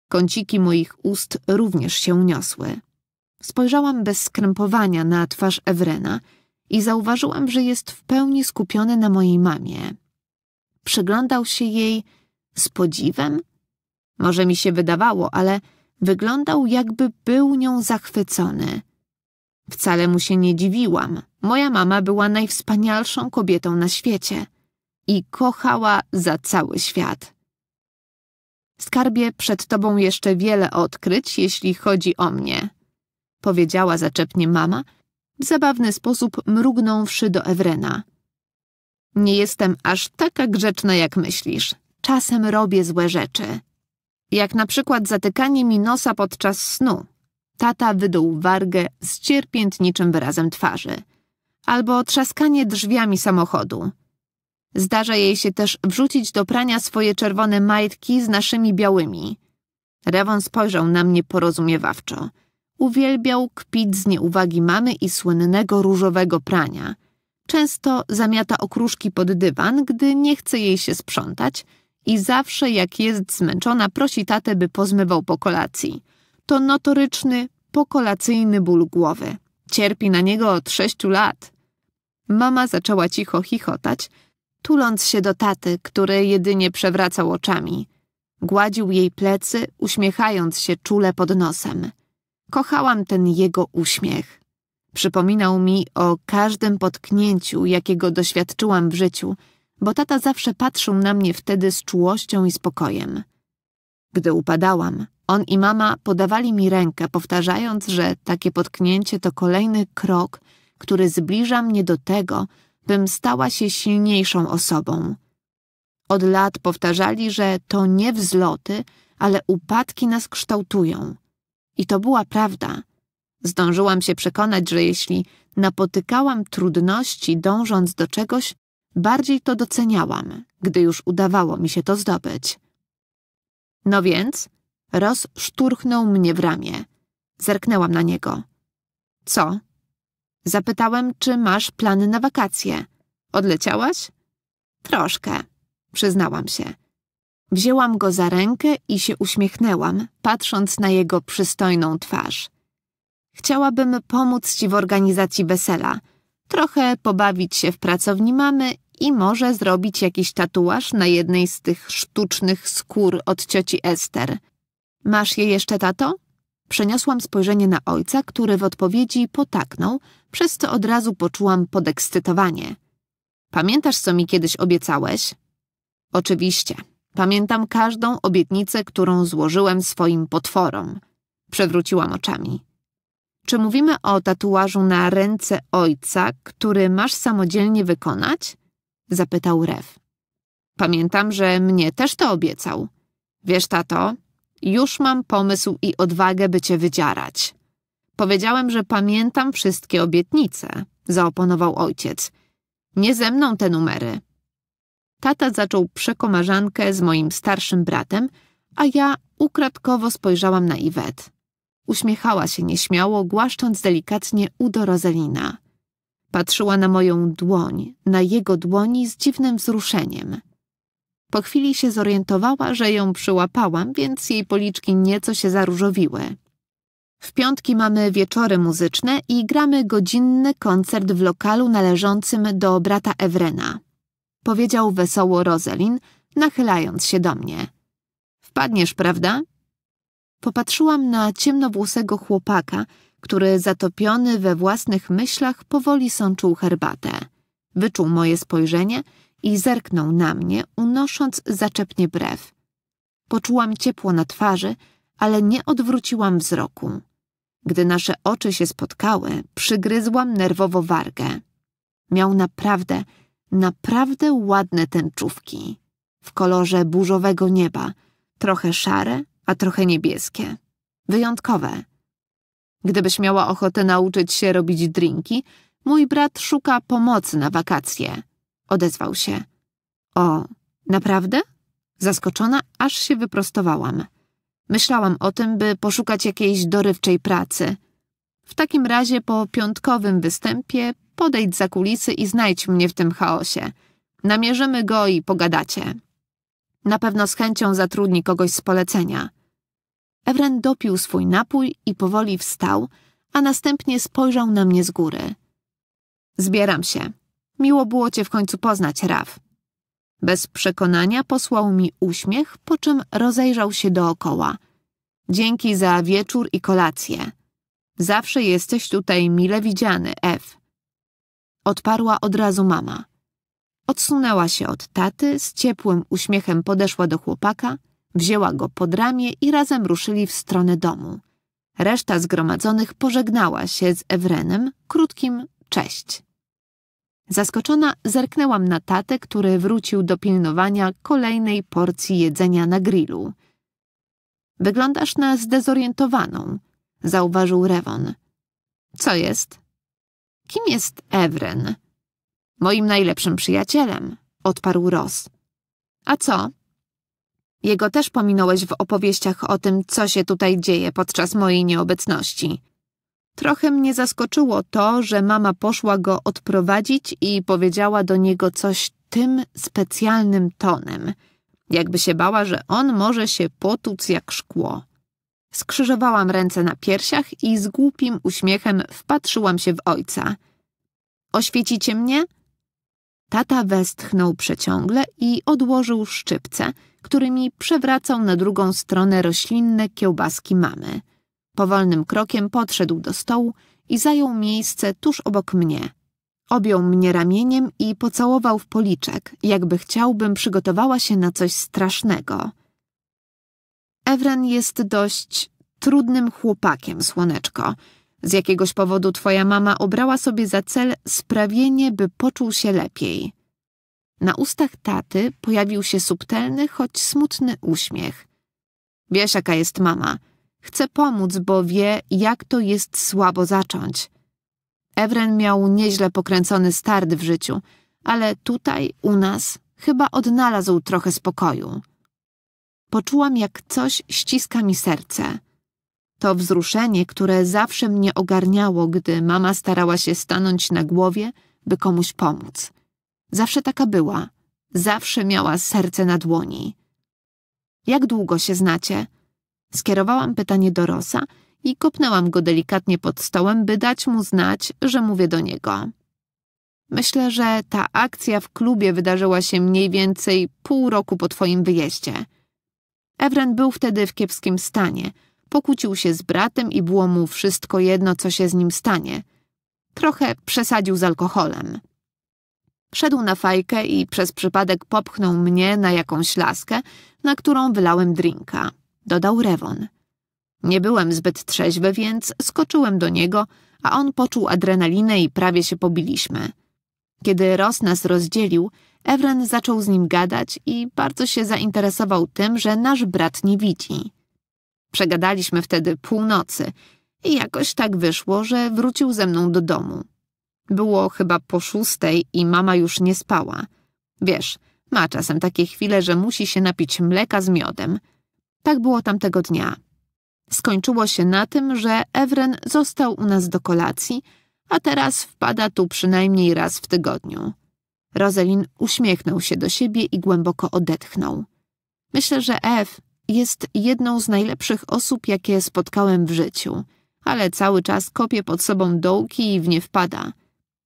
Kąciki moich ust również się uniosły. Spojrzałam bez skrępowania na twarz Ewrena i zauważyłam, że jest w pełni skupiony na mojej mamie. Przyglądał się jej z podziwem? Może mi się wydawało, ale wyglądał jakby był nią zachwycony. Wcale mu się nie dziwiłam. Moja mama była najwspanialszą kobietą na świecie i kochała za cały świat. Skarbie, przed tobą jeszcze wiele odkryć, jeśli chodzi o mnie powiedziała zaczepnie mama, w zabawny sposób mrugnąwszy do Ewrena. Nie jestem aż taka grzeczna, jak myślisz. Czasem robię złe rzeczy. Jak na przykład zatykanie mi nosa podczas snu. Tata wydął wargę z cierpiętniczym wyrazem twarzy. Albo trzaskanie drzwiami samochodu. Zdarza jej się też wrzucić do prania swoje czerwone majtki z naszymi białymi. Rewon spojrzał na mnie porozumiewawczo – Uwielbiał kpić z nieuwagi mamy i słynnego różowego prania. Często zamiata okruszki pod dywan, gdy nie chce jej się sprzątać i zawsze jak jest zmęczona prosi tatę, by pozmywał po kolacji. To notoryczny, pokolacyjny ból głowy. Cierpi na niego od sześciu lat. Mama zaczęła cicho chichotać, tuląc się do taty, który jedynie przewracał oczami. Gładził jej plecy, uśmiechając się czule pod nosem. Kochałam ten jego uśmiech. Przypominał mi o każdym potknięciu, jakiego doświadczyłam w życiu, bo tata zawsze patrzył na mnie wtedy z czułością i spokojem. Gdy upadałam, on i mama podawali mi rękę, powtarzając, że takie potknięcie to kolejny krok, który zbliża mnie do tego, bym stała się silniejszą osobą. Od lat powtarzali, że to nie wzloty, ale upadki nas kształtują – i to była prawda. Zdążyłam się przekonać, że jeśli napotykałam trudności dążąc do czegoś, bardziej to doceniałam, gdy już udawało mi się to zdobyć. No więc, Roz szturchnął mnie w ramię. Zerknęłam na niego. Co? Zapytałem, czy masz plany na wakacje. Odleciałaś? Troszkę, przyznałam się. Wzięłam go za rękę i się uśmiechnęłam, patrząc na jego przystojną twarz. Chciałabym pomóc ci w organizacji wesela, trochę pobawić się w pracowni mamy i może zrobić jakiś tatuaż na jednej z tych sztucznych skór od cioci Ester. Masz je jeszcze, tato? Przeniosłam spojrzenie na ojca, który w odpowiedzi potaknął, przez co od razu poczułam podekscytowanie. Pamiętasz, co mi kiedyś obiecałeś? Oczywiście. Pamiętam każdą obietnicę, którą złożyłem swoim potworom. Przewróciłam oczami. Czy mówimy o tatuażu na ręce ojca, który masz samodzielnie wykonać? Zapytał Rew. Pamiętam, że mnie też to obiecał. Wiesz, tato, już mam pomysł i odwagę, by cię wydziarać. Powiedziałem, że pamiętam wszystkie obietnice, zaoponował ojciec. Nie ze mną te numery. Tata zaczął przekomarzankę z moim starszym bratem, a ja ukradkowo spojrzałam na Iwet. Uśmiechała się nieśmiało, głaszcząc delikatnie udo Rozelina. Patrzyła na moją dłoń, na jego dłoni z dziwnym wzruszeniem. Po chwili się zorientowała, że ją przyłapałam, więc jej policzki nieco się zaróżowiły. W piątki mamy wieczory muzyczne i gramy godzinny koncert w lokalu należącym do brata Ewrena powiedział wesoło Roselin, nachylając się do mnie. Wpadniesz, prawda? Popatrzyłam na ciemnowłosego chłopaka, który zatopiony we własnych myślach powoli sączył herbatę. Wyczuł moje spojrzenie i zerknął na mnie, unosząc zaczepnie brew. Poczułam ciepło na twarzy, ale nie odwróciłam wzroku. Gdy nasze oczy się spotkały, przygryzłam nerwowo wargę. Miał naprawdę Naprawdę ładne tęczówki, w kolorze burzowego nieba, trochę szare, a trochę niebieskie. Wyjątkowe. Gdybyś miała ochotę nauczyć się robić drinki, mój brat szuka pomocy na wakacje. Odezwał się. O, naprawdę? Zaskoczona, aż się wyprostowałam. Myślałam o tym, by poszukać jakiejś dorywczej pracy – w takim razie po piątkowym występie podejdź za kulisy i znajdź mnie w tym chaosie. Namierzymy go i pogadacie. Na pewno z chęcią zatrudni kogoś z polecenia. Ewren dopił swój napój i powoli wstał, a następnie spojrzał na mnie z góry. Zbieram się. Miło było cię w końcu poznać, Raf. Bez przekonania posłał mi uśmiech, po czym rozejrzał się dookoła. Dzięki za wieczór i kolację. Zawsze jesteś tutaj mile widziany, F. Odparła od razu mama. Odsunęła się od taty, z ciepłym uśmiechem podeszła do chłopaka, wzięła go pod ramię i razem ruszyli w stronę domu. Reszta zgromadzonych pożegnała się z Ewrenem krótkim cześć. Zaskoczona zerknęłam na tatę, który wrócił do pilnowania kolejnej porcji jedzenia na grillu. Wyglądasz na zdezorientowaną, zauważył Rewon. Co jest? Kim jest Ewren? Moim najlepszym przyjacielem, odparł Ross. A co? Jego też pominąłeś w opowieściach o tym, co się tutaj dzieje podczas mojej nieobecności. Trochę mnie zaskoczyło to, że mama poszła go odprowadzić i powiedziała do niego coś tym specjalnym tonem, jakby się bała, że on może się potuc jak szkło. Skrzyżowałam ręce na piersiach i z głupim uśmiechem wpatrzyłam się w ojca. Oświecicie mnie? Tata westchnął przeciągle i odłożył szczypce, którymi przewracał na drugą stronę roślinne kiełbaski mamy. Powolnym krokiem podszedł do stołu i zajął miejsce tuż obok mnie. Objął mnie ramieniem i pocałował w policzek, jakby chciałbym przygotowała się na coś strasznego. Ewren jest dość trudnym chłopakiem, słoneczko. Z jakiegoś powodu twoja mama obrała sobie za cel sprawienie, by poczuł się lepiej. Na ustach taty pojawił się subtelny, choć smutny uśmiech. Wiesz, jaka jest mama. Chce pomóc, bo wie, jak to jest słabo zacząć. Ewren miał nieźle pokręcony start w życiu, ale tutaj, u nas, chyba odnalazł trochę spokoju poczułam, jak coś ściska mi serce. To wzruszenie, które zawsze mnie ogarniało, gdy mama starała się stanąć na głowie, by komuś pomóc. Zawsze taka była. Zawsze miała serce na dłoni. Jak długo się znacie? Skierowałam pytanie do Rosa i kopnęłam go delikatnie pod stołem, by dać mu znać, że mówię do niego. Myślę, że ta akcja w klubie wydarzyła się mniej więcej pół roku po twoim wyjeździe – Ewren był wtedy w kiepskim stanie. Pokłócił się z bratem i było mu wszystko jedno, co się z nim stanie. Trochę przesadził z alkoholem. Szedł na fajkę i przez przypadek popchnął mnie na jakąś laskę, na którą wylałem drinka. Dodał Rewon. Nie byłem zbyt trzeźwy, więc skoczyłem do niego, a on poczuł adrenalinę i prawie się pobiliśmy. Kiedy Ros nas rozdzielił, Ewren zaczął z nim gadać i bardzo się zainteresował tym, że nasz brat nie widzi. Przegadaliśmy wtedy północy i jakoś tak wyszło, że wrócił ze mną do domu. Było chyba po szóstej i mama już nie spała. Wiesz, ma czasem takie chwile, że musi się napić mleka z miodem. Tak było tamtego dnia. Skończyło się na tym, że Ewren został u nas do kolacji, a teraz wpada tu przynajmniej raz w tygodniu. Roselin uśmiechnął się do siebie i głęboko odetchnął. Myślę, że F jest jedną z najlepszych osób, jakie spotkałem w życiu, ale cały czas kopie pod sobą dołki i w nie wpada.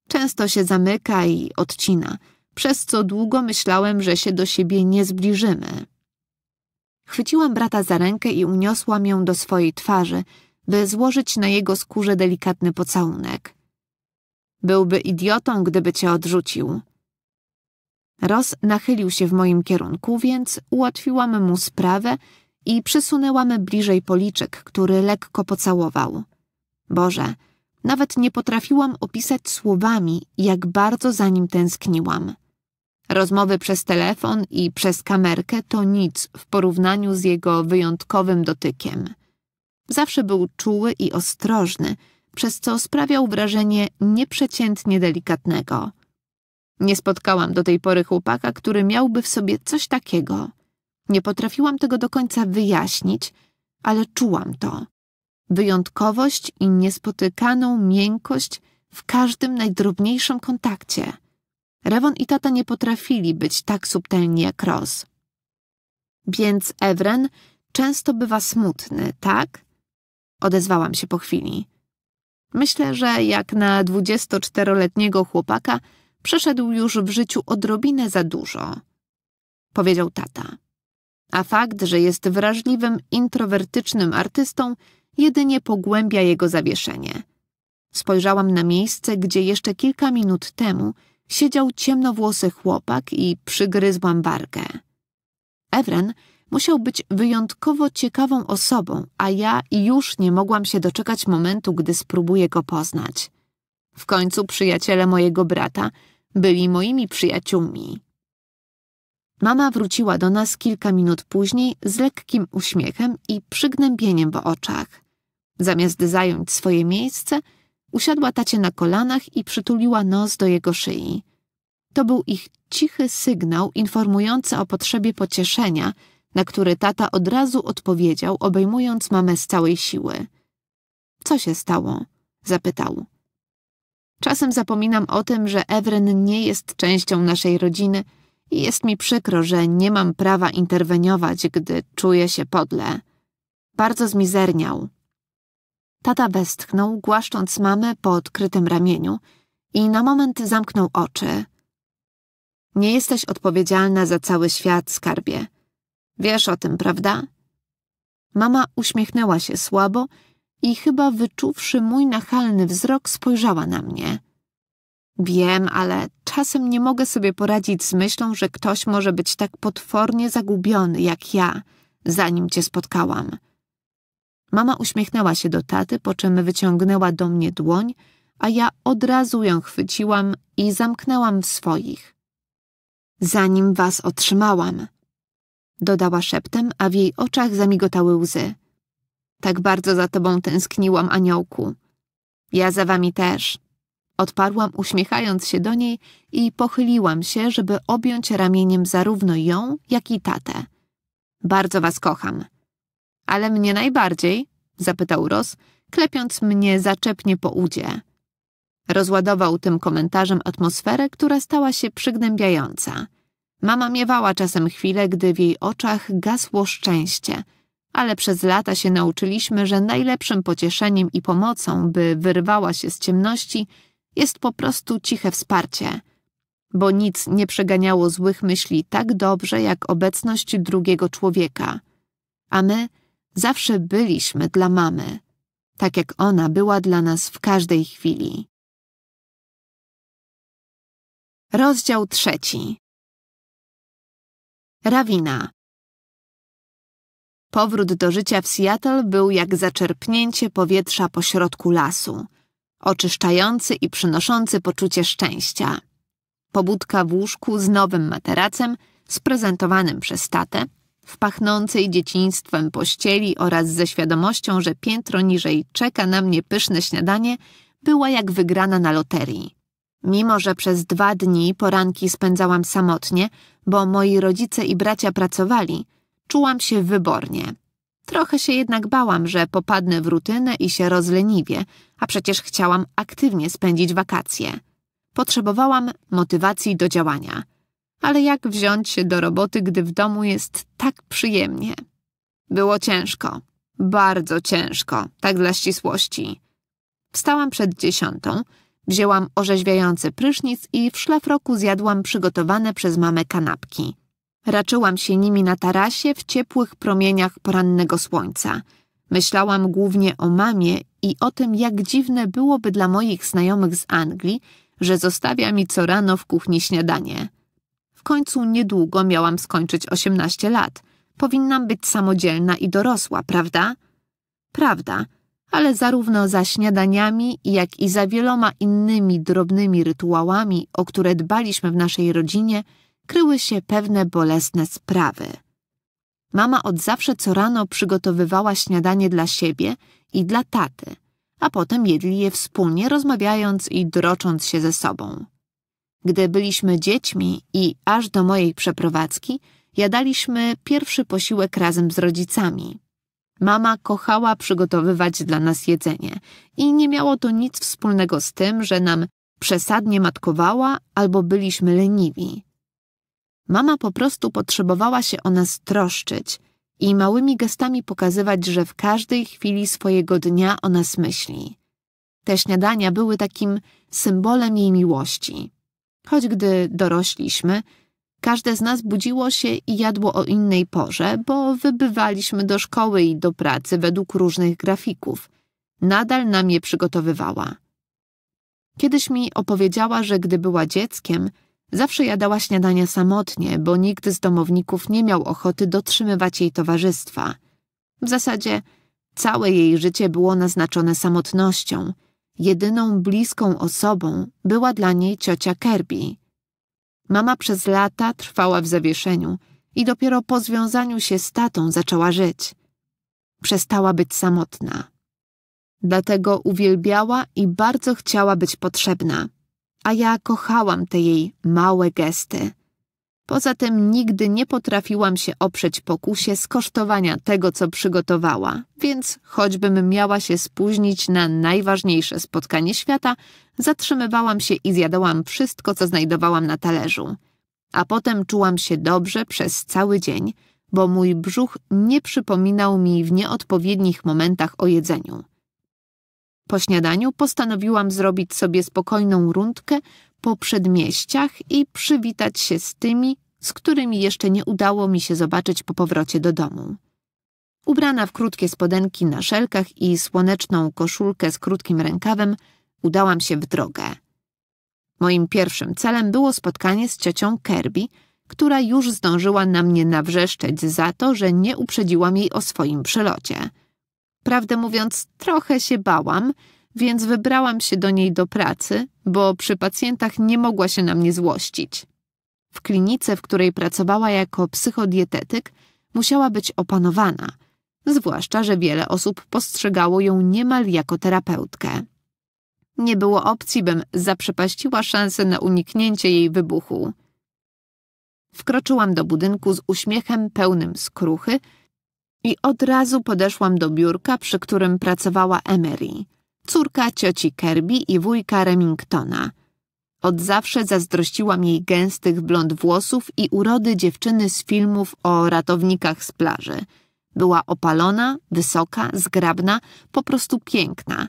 Często się zamyka i odcina, przez co długo myślałem, że się do siebie nie zbliżymy. Chwyciłam brata za rękę i uniosłam ją do swojej twarzy, by złożyć na jego skórze delikatny pocałunek. Byłby idiotą, gdyby cię odrzucił, Ross nachylił się w moim kierunku, więc ułatwiłam mu sprawę i przysunęłam bliżej policzek, który lekko pocałował. Boże, nawet nie potrafiłam opisać słowami, jak bardzo za nim tęskniłam. Rozmowy przez telefon i przez kamerkę to nic w porównaniu z jego wyjątkowym dotykiem. Zawsze był czuły i ostrożny, przez co sprawiał wrażenie nieprzeciętnie delikatnego – nie spotkałam do tej pory chłopaka, który miałby w sobie coś takiego. Nie potrafiłam tego do końca wyjaśnić, ale czułam to. Wyjątkowość i niespotykaną miękkość w każdym najdrobniejszym kontakcie. Rewon i tata nie potrafili być tak subtelni jak Roz. Więc Ewren często bywa smutny, tak? Odezwałam się po chwili. Myślę, że jak na 24-letniego chłopaka – przeszedł już w życiu odrobinę za dużo, powiedział tata. A fakt, że jest wrażliwym, introwertycznym artystą, jedynie pogłębia jego zawieszenie. Spojrzałam na miejsce, gdzie jeszcze kilka minut temu siedział ciemnowłosy chłopak i przygryzłam wargę. Ewren musiał być wyjątkowo ciekawą osobą, a ja już nie mogłam się doczekać momentu, gdy spróbuję go poznać. W końcu przyjaciele mojego brata byli moimi przyjaciółmi. Mama wróciła do nas kilka minut później z lekkim uśmiechem i przygnębieniem w oczach. Zamiast zająć swoje miejsce, usiadła tacie na kolanach i przytuliła nos do jego szyi. To był ich cichy sygnał informujący o potrzebie pocieszenia, na który tata od razu odpowiedział, obejmując mamę z całej siły. Co się stało? zapytał. Czasem zapominam o tym, że Ewren nie jest częścią naszej rodziny i jest mi przykro, że nie mam prawa interweniować, gdy czuję się podle. Bardzo zmizerniał. Tata westchnął, głaszcząc mamę po odkrytym ramieniu i na moment zamknął oczy. Nie jesteś odpowiedzialna za cały świat, skarbie. Wiesz o tym, prawda? Mama uśmiechnęła się słabo i chyba wyczuwszy mój nachalny wzrok, spojrzała na mnie. Wiem, ale czasem nie mogę sobie poradzić z myślą, że ktoś może być tak potwornie zagubiony jak ja, zanim cię spotkałam. Mama uśmiechnęła się do taty, po czym wyciągnęła do mnie dłoń, a ja od razu ją chwyciłam i zamknęłam w swoich. Zanim was otrzymałam, dodała szeptem, a w jej oczach zamigotały łzy. Tak bardzo za tobą tęskniłam, aniołku. Ja za wami też. Odparłam, uśmiechając się do niej i pochyliłam się, żeby objąć ramieniem zarówno ją, jak i tatę. Bardzo was kocham. Ale mnie najbardziej? zapytał Ros, klepiąc mnie zaczepnie po udzie. Rozładował tym komentarzem atmosferę, która stała się przygnębiająca. Mama miewała czasem chwile, gdy w jej oczach gasło szczęście, ale przez lata się nauczyliśmy, że najlepszym pocieszeniem i pomocą, by wyrwała się z ciemności, jest po prostu ciche wsparcie, bo nic nie przeganiało złych myśli tak dobrze jak obecność drugiego człowieka. A my zawsze byliśmy dla mamy, tak jak ona była dla nas w każdej chwili. Rozdział trzeci. Rawina Powrót do życia w Seattle był jak zaczerpnięcie powietrza pośrodku lasu, oczyszczający i przynoszący poczucie szczęścia. Pobudka w łóżku z nowym materacem, sprezentowanym przez tatę, w pachnącej dzieciństwem pościeli oraz ze świadomością, że piętro niżej czeka na mnie pyszne śniadanie, była jak wygrana na loterii. Mimo, że przez dwa dni poranki spędzałam samotnie, bo moi rodzice i bracia pracowali – Czułam się wybornie. Trochę się jednak bałam, że popadnę w rutynę i się rozleniwię, a przecież chciałam aktywnie spędzić wakacje. Potrzebowałam motywacji do działania. Ale jak wziąć się do roboty, gdy w domu jest tak przyjemnie? Było ciężko. Bardzo ciężko, tak dla ścisłości. Wstałam przed dziesiątą, wzięłam orzeźwiający prysznic i w szlafroku zjadłam przygotowane przez mamę kanapki. Raczyłam się nimi na tarasie w ciepłych promieniach porannego słońca. Myślałam głównie o mamie i o tym, jak dziwne byłoby dla moich znajomych z Anglii, że zostawia mi co rano w kuchni śniadanie. W końcu niedługo miałam skończyć 18 lat. Powinnam być samodzielna i dorosła, prawda? Prawda, ale zarówno za śniadaniami, jak i za wieloma innymi drobnymi rytuałami, o które dbaliśmy w naszej rodzinie – kryły się pewne bolesne sprawy. Mama od zawsze co rano przygotowywała śniadanie dla siebie i dla taty, a potem jedli je wspólnie, rozmawiając i drocząc się ze sobą. Gdy byliśmy dziećmi i aż do mojej przeprowadzki, jadaliśmy pierwszy posiłek razem z rodzicami. Mama kochała przygotowywać dla nas jedzenie i nie miało to nic wspólnego z tym, że nam przesadnie matkowała albo byliśmy leniwi. Mama po prostu potrzebowała się o nas troszczyć i małymi gestami pokazywać, że w każdej chwili swojego dnia o nas myśli. Te śniadania były takim symbolem jej miłości. Choć gdy dorośliśmy, każde z nas budziło się i jadło o innej porze, bo wybywaliśmy do szkoły i do pracy według różnych grafików. Nadal nam je przygotowywała. Kiedyś mi opowiedziała, że gdy była dzieckiem, Zawsze jadała śniadania samotnie, bo nikt z domowników nie miał ochoty dotrzymywać jej towarzystwa. W zasadzie całe jej życie było naznaczone samotnością. Jedyną bliską osobą była dla niej ciocia Kirby. Mama przez lata trwała w zawieszeniu i dopiero po związaniu się z tatą zaczęła żyć. Przestała być samotna. Dlatego uwielbiała i bardzo chciała być potrzebna a ja kochałam te jej małe gesty. Poza tym nigdy nie potrafiłam się oprzeć pokusie skosztowania tego, co przygotowała, więc choćbym miała się spóźnić na najważniejsze spotkanie świata, zatrzymywałam się i zjadałam wszystko, co znajdowałam na talerzu. A potem czułam się dobrze przez cały dzień, bo mój brzuch nie przypominał mi w nieodpowiednich momentach o jedzeniu. Po śniadaniu postanowiłam zrobić sobie spokojną rundkę po przedmieściach i przywitać się z tymi, z którymi jeszcze nie udało mi się zobaczyć po powrocie do domu. Ubrana w krótkie spodenki na szelkach i słoneczną koszulkę z krótkim rękawem, udałam się w drogę. Moim pierwszym celem było spotkanie z ciocią Kirby, która już zdążyła na mnie nawrzeszczeć za to, że nie uprzedziłam jej o swoim przelocie – Prawdę mówiąc, trochę się bałam, więc wybrałam się do niej do pracy, bo przy pacjentach nie mogła się na mnie złościć. W klinice, w której pracowała jako psychodietetyk, musiała być opanowana, zwłaszcza, że wiele osób postrzegało ją niemal jako terapeutkę. Nie było opcji, bym zaprzepaściła szansę na uniknięcie jej wybuchu. Wkroczyłam do budynku z uśmiechem pełnym skruchy, i od razu podeszłam do biurka, przy którym pracowała Emery, córka cioci Kirby i wujka Remingtona. Od zawsze zazdrościłam jej gęstych blond włosów i urody dziewczyny z filmów o ratownikach z plaży. Była opalona, wysoka, zgrabna, po prostu piękna.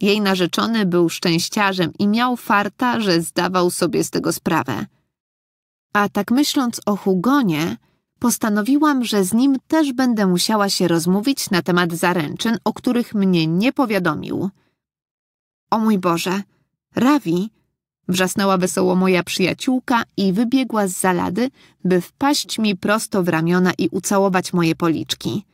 Jej narzeczony był szczęściarzem i miał farta, że zdawał sobie z tego sprawę. A tak myśląc o Hugonie, postanowiłam, że z nim też będę musiała się rozmówić na temat zaręczyn, o których mnie nie powiadomił. O mój Boże, Rawi! Wrzasnęła wesoło moja przyjaciółka i wybiegła z zalady, by wpaść mi prosto w ramiona i ucałować moje policzki.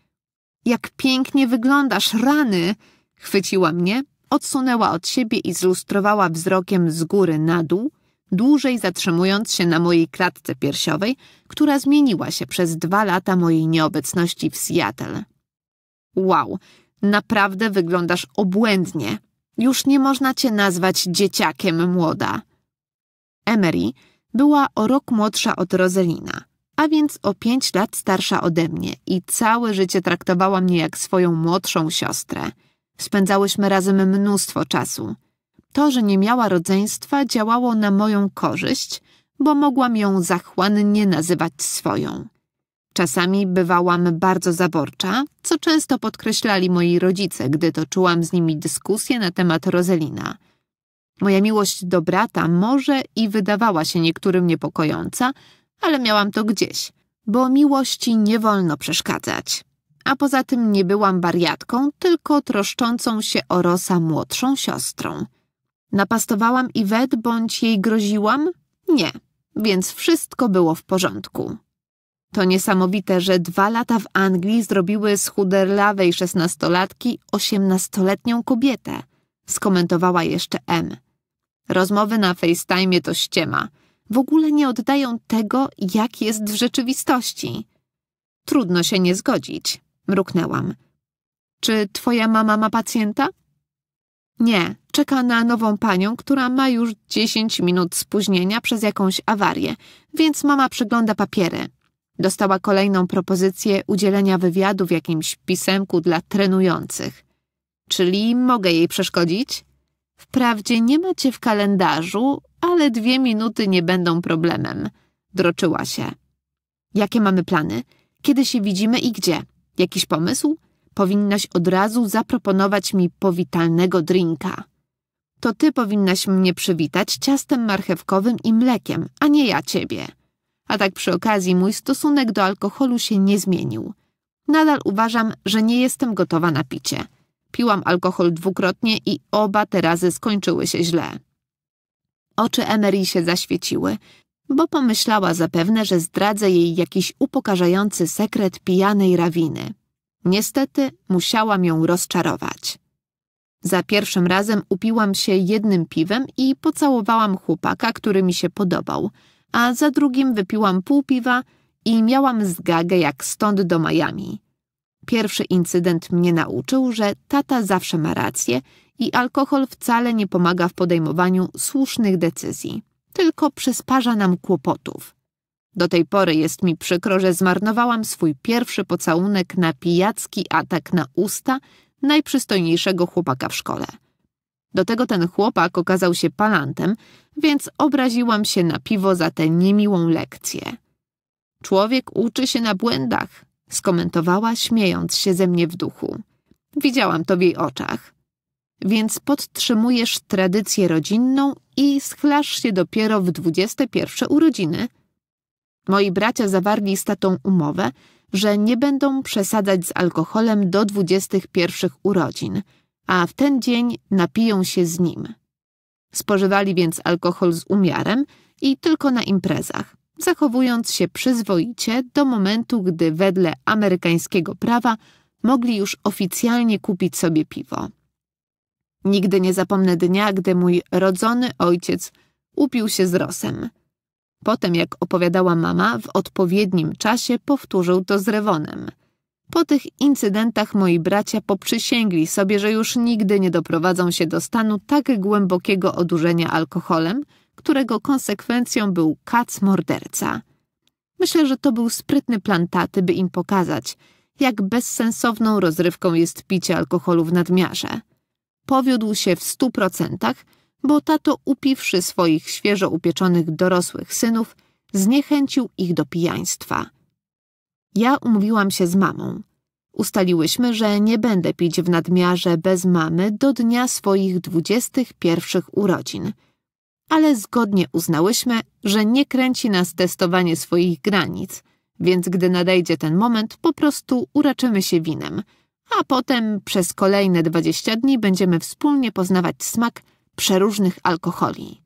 Jak pięknie wyglądasz, rany! Chwyciła mnie, odsunęła od siebie i zlustrowała wzrokiem z góry na dół, dłużej zatrzymując się na mojej klatce piersiowej, która zmieniła się przez dwa lata mojej nieobecności w Seattle. Wow, naprawdę wyglądasz obłędnie. Już nie można cię nazwać dzieciakiem młoda. Emery była o rok młodsza od Roselina, a więc o pięć lat starsza ode mnie i całe życie traktowała mnie jak swoją młodszą siostrę. Spędzałyśmy razem mnóstwo czasu – to, że nie miała rodzeństwa, działało na moją korzyść, bo mogłam ją zachłannie nazywać swoją. Czasami bywałam bardzo zaborcza, co często podkreślali moi rodzice, gdy toczyłam z nimi dyskusje na temat Rozelina. Moja miłość do brata może i wydawała się niektórym niepokojąca, ale miałam to gdzieś, bo miłości nie wolno przeszkadzać. A poza tym nie byłam wariatką, tylko troszczącą się o Rosa młodszą siostrą – Napastowałam Iwet bądź jej groziłam? Nie, więc wszystko było w porządku. To niesamowite, że dwa lata w Anglii zrobiły z chuderlawej szesnastolatki osiemnastoletnią kobietę, skomentowała jeszcze M. Rozmowy na FaceTime to ściema. W ogóle nie oddają tego, jak jest w rzeczywistości. Trudno się nie zgodzić, mruknęłam. Czy twoja mama ma pacjenta? Nie, czeka na nową panią, która ma już 10 minut spóźnienia przez jakąś awarię, więc mama przegląda papiery. Dostała kolejną propozycję udzielenia wywiadu w jakimś pisemku dla trenujących. Czyli mogę jej przeszkodzić? Wprawdzie nie macie w kalendarzu, ale dwie minuty nie będą problemem. Droczyła się. Jakie mamy plany? Kiedy się widzimy i gdzie? Jakiś pomysł? Powinnaś od razu zaproponować mi powitalnego drinka. To ty powinnaś mnie przywitać ciastem marchewkowym i mlekiem, a nie ja ciebie. A tak przy okazji mój stosunek do alkoholu się nie zmienił. Nadal uważam, że nie jestem gotowa na picie. Piłam alkohol dwukrotnie i oba te razy skończyły się źle. Oczy Emery się zaświeciły, bo pomyślała zapewne, że zdradzę jej jakiś upokarzający sekret pijanej rawiny. Niestety musiałam ją rozczarować. Za pierwszym razem upiłam się jednym piwem i pocałowałam chłopaka, który mi się podobał, a za drugim wypiłam pół piwa i miałam zgagę jak stąd do Miami. Pierwszy incydent mnie nauczył, że tata zawsze ma rację i alkohol wcale nie pomaga w podejmowaniu słusznych decyzji, tylko przysparza nam kłopotów. Do tej pory jest mi przykro, że zmarnowałam swój pierwszy pocałunek na pijacki atak na usta najprzystojniejszego chłopaka w szkole. Do tego ten chłopak okazał się palantem, więc obraziłam się na piwo za tę niemiłą lekcję. Człowiek uczy się na błędach, skomentowała, śmiejąc się ze mnie w duchu. Widziałam to w jej oczach. Więc podtrzymujesz tradycję rodzinną i schlasz się dopiero w dwudzieste pierwsze urodziny – Moi bracia zawarli z tatą umowę, że nie będą przesadzać z alkoholem do pierwszych urodzin, a w ten dzień napiją się z nim. Spożywali więc alkohol z umiarem i tylko na imprezach, zachowując się przyzwoicie do momentu, gdy wedle amerykańskiego prawa mogli już oficjalnie kupić sobie piwo. Nigdy nie zapomnę dnia, gdy mój rodzony ojciec upił się z rosem – Potem, jak opowiadała mama, w odpowiednim czasie powtórzył to z Rewonem. Po tych incydentach moi bracia poprzysięgli sobie, że już nigdy nie doprowadzą się do stanu tak głębokiego odurzenia alkoholem, którego konsekwencją był kac morderca. Myślę, że to był sprytny plan taty, by im pokazać, jak bezsensowną rozrywką jest picie alkoholu w nadmiarze. Powiódł się w stu procentach – bo tato upiwszy swoich świeżo upieczonych dorosłych synów, zniechęcił ich do pijaństwa. Ja umówiłam się z mamą. Ustaliłyśmy, że nie będę pić w nadmiarze bez mamy do dnia swoich dwudziestych pierwszych urodzin. Ale zgodnie uznałyśmy, że nie kręci nas testowanie swoich granic, więc gdy nadejdzie ten moment, po prostu uraczymy się winem, a potem przez kolejne dwadzieścia dni będziemy wspólnie poznawać smak przeróżnych alkoholi.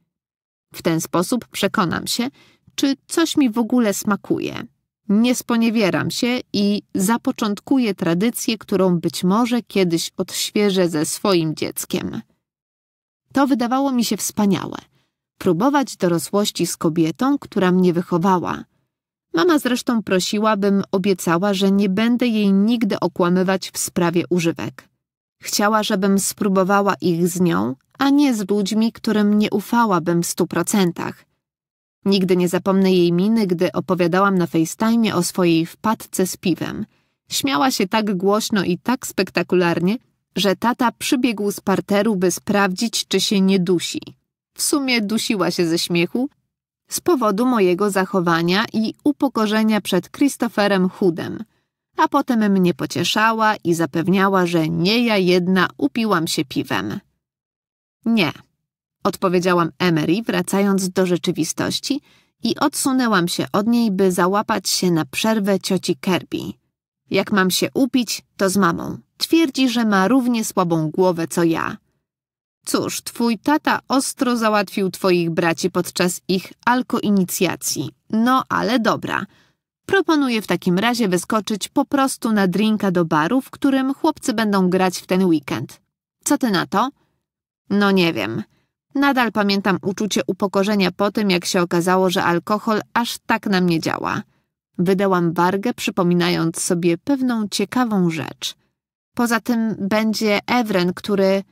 W ten sposób przekonam się, czy coś mi w ogóle smakuje. Nie sponiewieram się i zapoczątkuję tradycję, którą być może kiedyś odświeżę ze swoim dzieckiem. To wydawało mi się wspaniałe. Próbować dorosłości z kobietą, która mnie wychowała. Mama zresztą prosiła, bym obiecała, że nie będę jej nigdy okłamywać w sprawie używek. Chciała, żebym spróbowała ich z nią, a nie z ludźmi, którym nie ufałabym w stu procentach. Nigdy nie zapomnę jej miny, gdy opowiadałam na FaceTime o swojej wpadce z piwem. Śmiała się tak głośno i tak spektakularnie, że tata przybiegł z parteru, by sprawdzić, czy się nie dusi. W sumie dusiła się ze śmiechu z powodu mojego zachowania i upokorzenia przed Christopherem Hoodem. A potem mnie pocieszała i zapewniała, że nie ja jedna upiłam się piwem. Nie, odpowiedziałam Emery, wracając do rzeczywistości i odsunęłam się od niej, by załapać się na przerwę cioci Kirby. Jak mam się upić, to z mamą. Twierdzi, że ma równie słabą głowę co ja. Cóż, twój tata ostro załatwił twoich braci podczas ich alkoinicjacji. No ale dobra. Proponuję w takim razie wyskoczyć po prostu na drinka do baru, w którym chłopcy będą grać w ten weekend. Co ty na to? No nie wiem. Nadal pamiętam uczucie upokorzenia po tym, jak się okazało, że alkohol aż tak na mnie działa. Wydałam wargę, przypominając sobie pewną ciekawą rzecz. Poza tym będzie Ewren, który...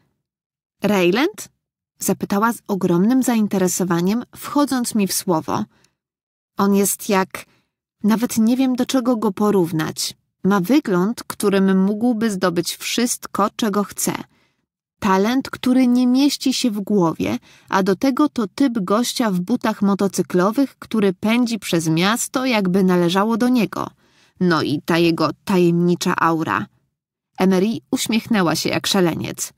Rayland? Zapytała z ogromnym zainteresowaniem, wchodząc mi w słowo. On jest jak... Nawet nie wiem, do czego go porównać. Ma wygląd, którym mógłby zdobyć wszystko, czego chce – Talent, który nie mieści się w głowie, a do tego to typ gościa w butach motocyklowych, który pędzi przez miasto, jakby należało do niego. No i ta jego tajemnicza aura. Emery uśmiechnęła się jak szaleniec.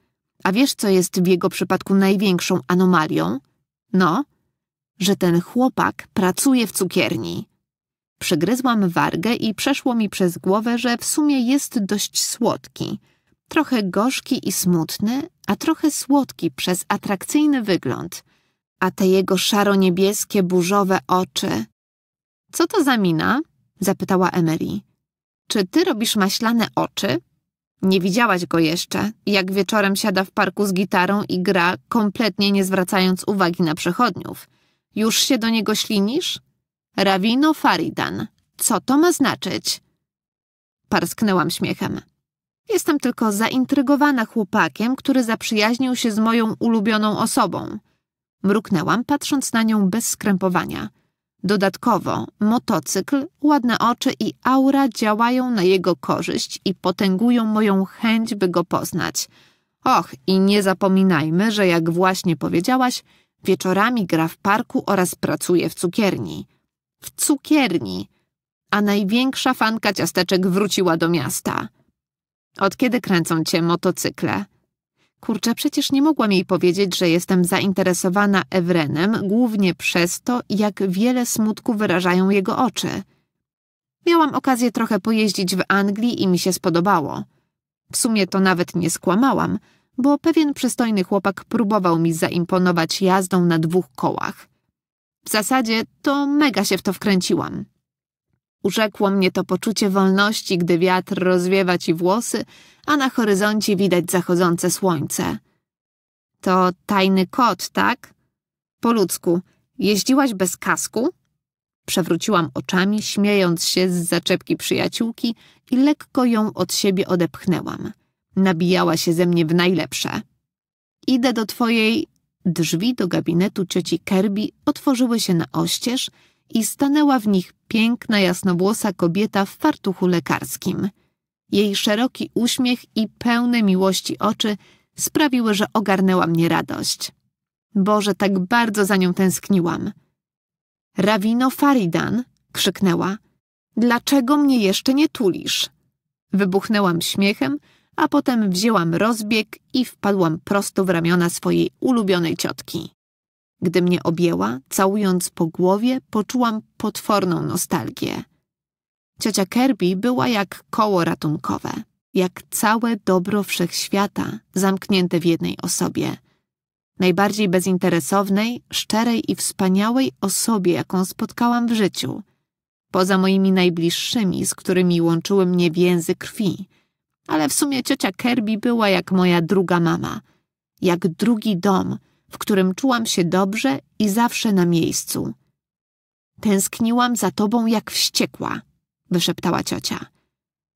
A wiesz, co jest w jego przypadku największą anomalią? No, że ten chłopak pracuje w cukierni. Przygryzłam wargę i przeszło mi przez głowę, że w sumie jest dość słodki. Trochę gorzki i smutny, a trochę słodki przez atrakcyjny wygląd, a te jego szaro-niebieskie, burzowe oczy. Co to za mina? zapytała Emily. Czy ty robisz maślane oczy? Nie widziałaś go jeszcze, jak wieczorem siada w parku z gitarą i gra, kompletnie nie zwracając uwagi na przechodniów. Już się do niego ślinisz? Ravino Faridan. Co to ma znaczyć? Parsknęłam śmiechem. Jestem tylko zaintrygowana chłopakiem, który zaprzyjaźnił się z moją ulubioną osobą. Mruknęłam, patrząc na nią bez skrępowania. Dodatkowo motocykl, ładne oczy i aura działają na jego korzyść i potęgują moją chęć, by go poznać. Och, i nie zapominajmy, że jak właśnie powiedziałaś, wieczorami gra w parku oraz pracuje w cukierni. W cukierni! A największa fanka ciasteczek wróciła do miasta. Od kiedy kręcą cię motocykle? Kurczę, przecież nie mogłam jej powiedzieć, że jestem zainteresowana Ewrenem głównie przez to, jak wiele smutku wyrażają jego oczy. Miałam okazję trochę pojeździć w Anglii i mi się spodobało. W sumie to nawet nie skłamałam, bo pewien przystojny chłopak próbował mi zaimponować jazdą na dwóch kołach. W zasadzie to mega się w to wkręciłam. Urzekło mnie to poczucie wolności, gdy wiatr rozwiewa ci włosy, a na horyzoncie widać zachodzące słońce. To tajny kot, tak? Po ludzku, jeździłaś bez kasku? Przewróciłam oczami, śmiejąc się z zaczepki przyjaciółki i lekko ją od siebie odepchnęłam. Nabijała się ze mnie w najlepsze. Idę do twojej... Drzwi do gabinetu cioci Kerbi otworzyły się na oścież, i stanęła w nich piękna, jasnowłosa kobieta w fartuchu lekarskim. Jej szeroki uśmiech i pełne miłości oczy sprawiły, że ogarnęła mnie radość. Boże, tak bardzo za nią tęskniłam. Rawino Faridan, krzyknęła. Dlaczego mnie jeszcze nie tulisz? Wybuchnęłam śmiechem, a potem wzięłam rozbieg i wpadłam prosto w ramiona swojej ulubionej ciotki. Gdy mnie objęła, całując po głowie, poczułam potworną nostalgię. Ciocia Kirby była jak koło ratunkowe, jak całe dobro wszechświata zamknięte w jednej osobie. Najbardziej bezinteresownej, szczerej i wspaniałej osobie, jaką spotkałam w życiu. Poza moimi najbliższymi, z którymi łączyły mnie więzy krwi. Ale w sumie ciocia Kirby była jak moja druga mama, jak drugi dom – w którym czułam się dobrze i zawsze na miejscu. Tęskniłam za tobą jak wściekła, wyszeptała ciocia.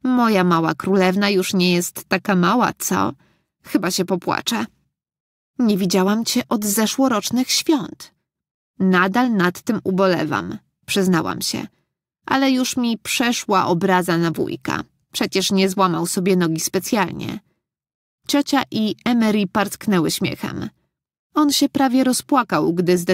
Moja mała królewna już nie jest taka mała, co? Chyba się popłacze. Nie widziałam cię od zeszłorocznych świąt. Nadal nad tym ubolewam, przyznałam się. Ale już mi przeszła obraza na wujka. Przecież nie złamał sobie nogi specjalnie. Ciocia i Emery parsknęły śmiechem. On się prawie rozpłakał, gdy zdecydował.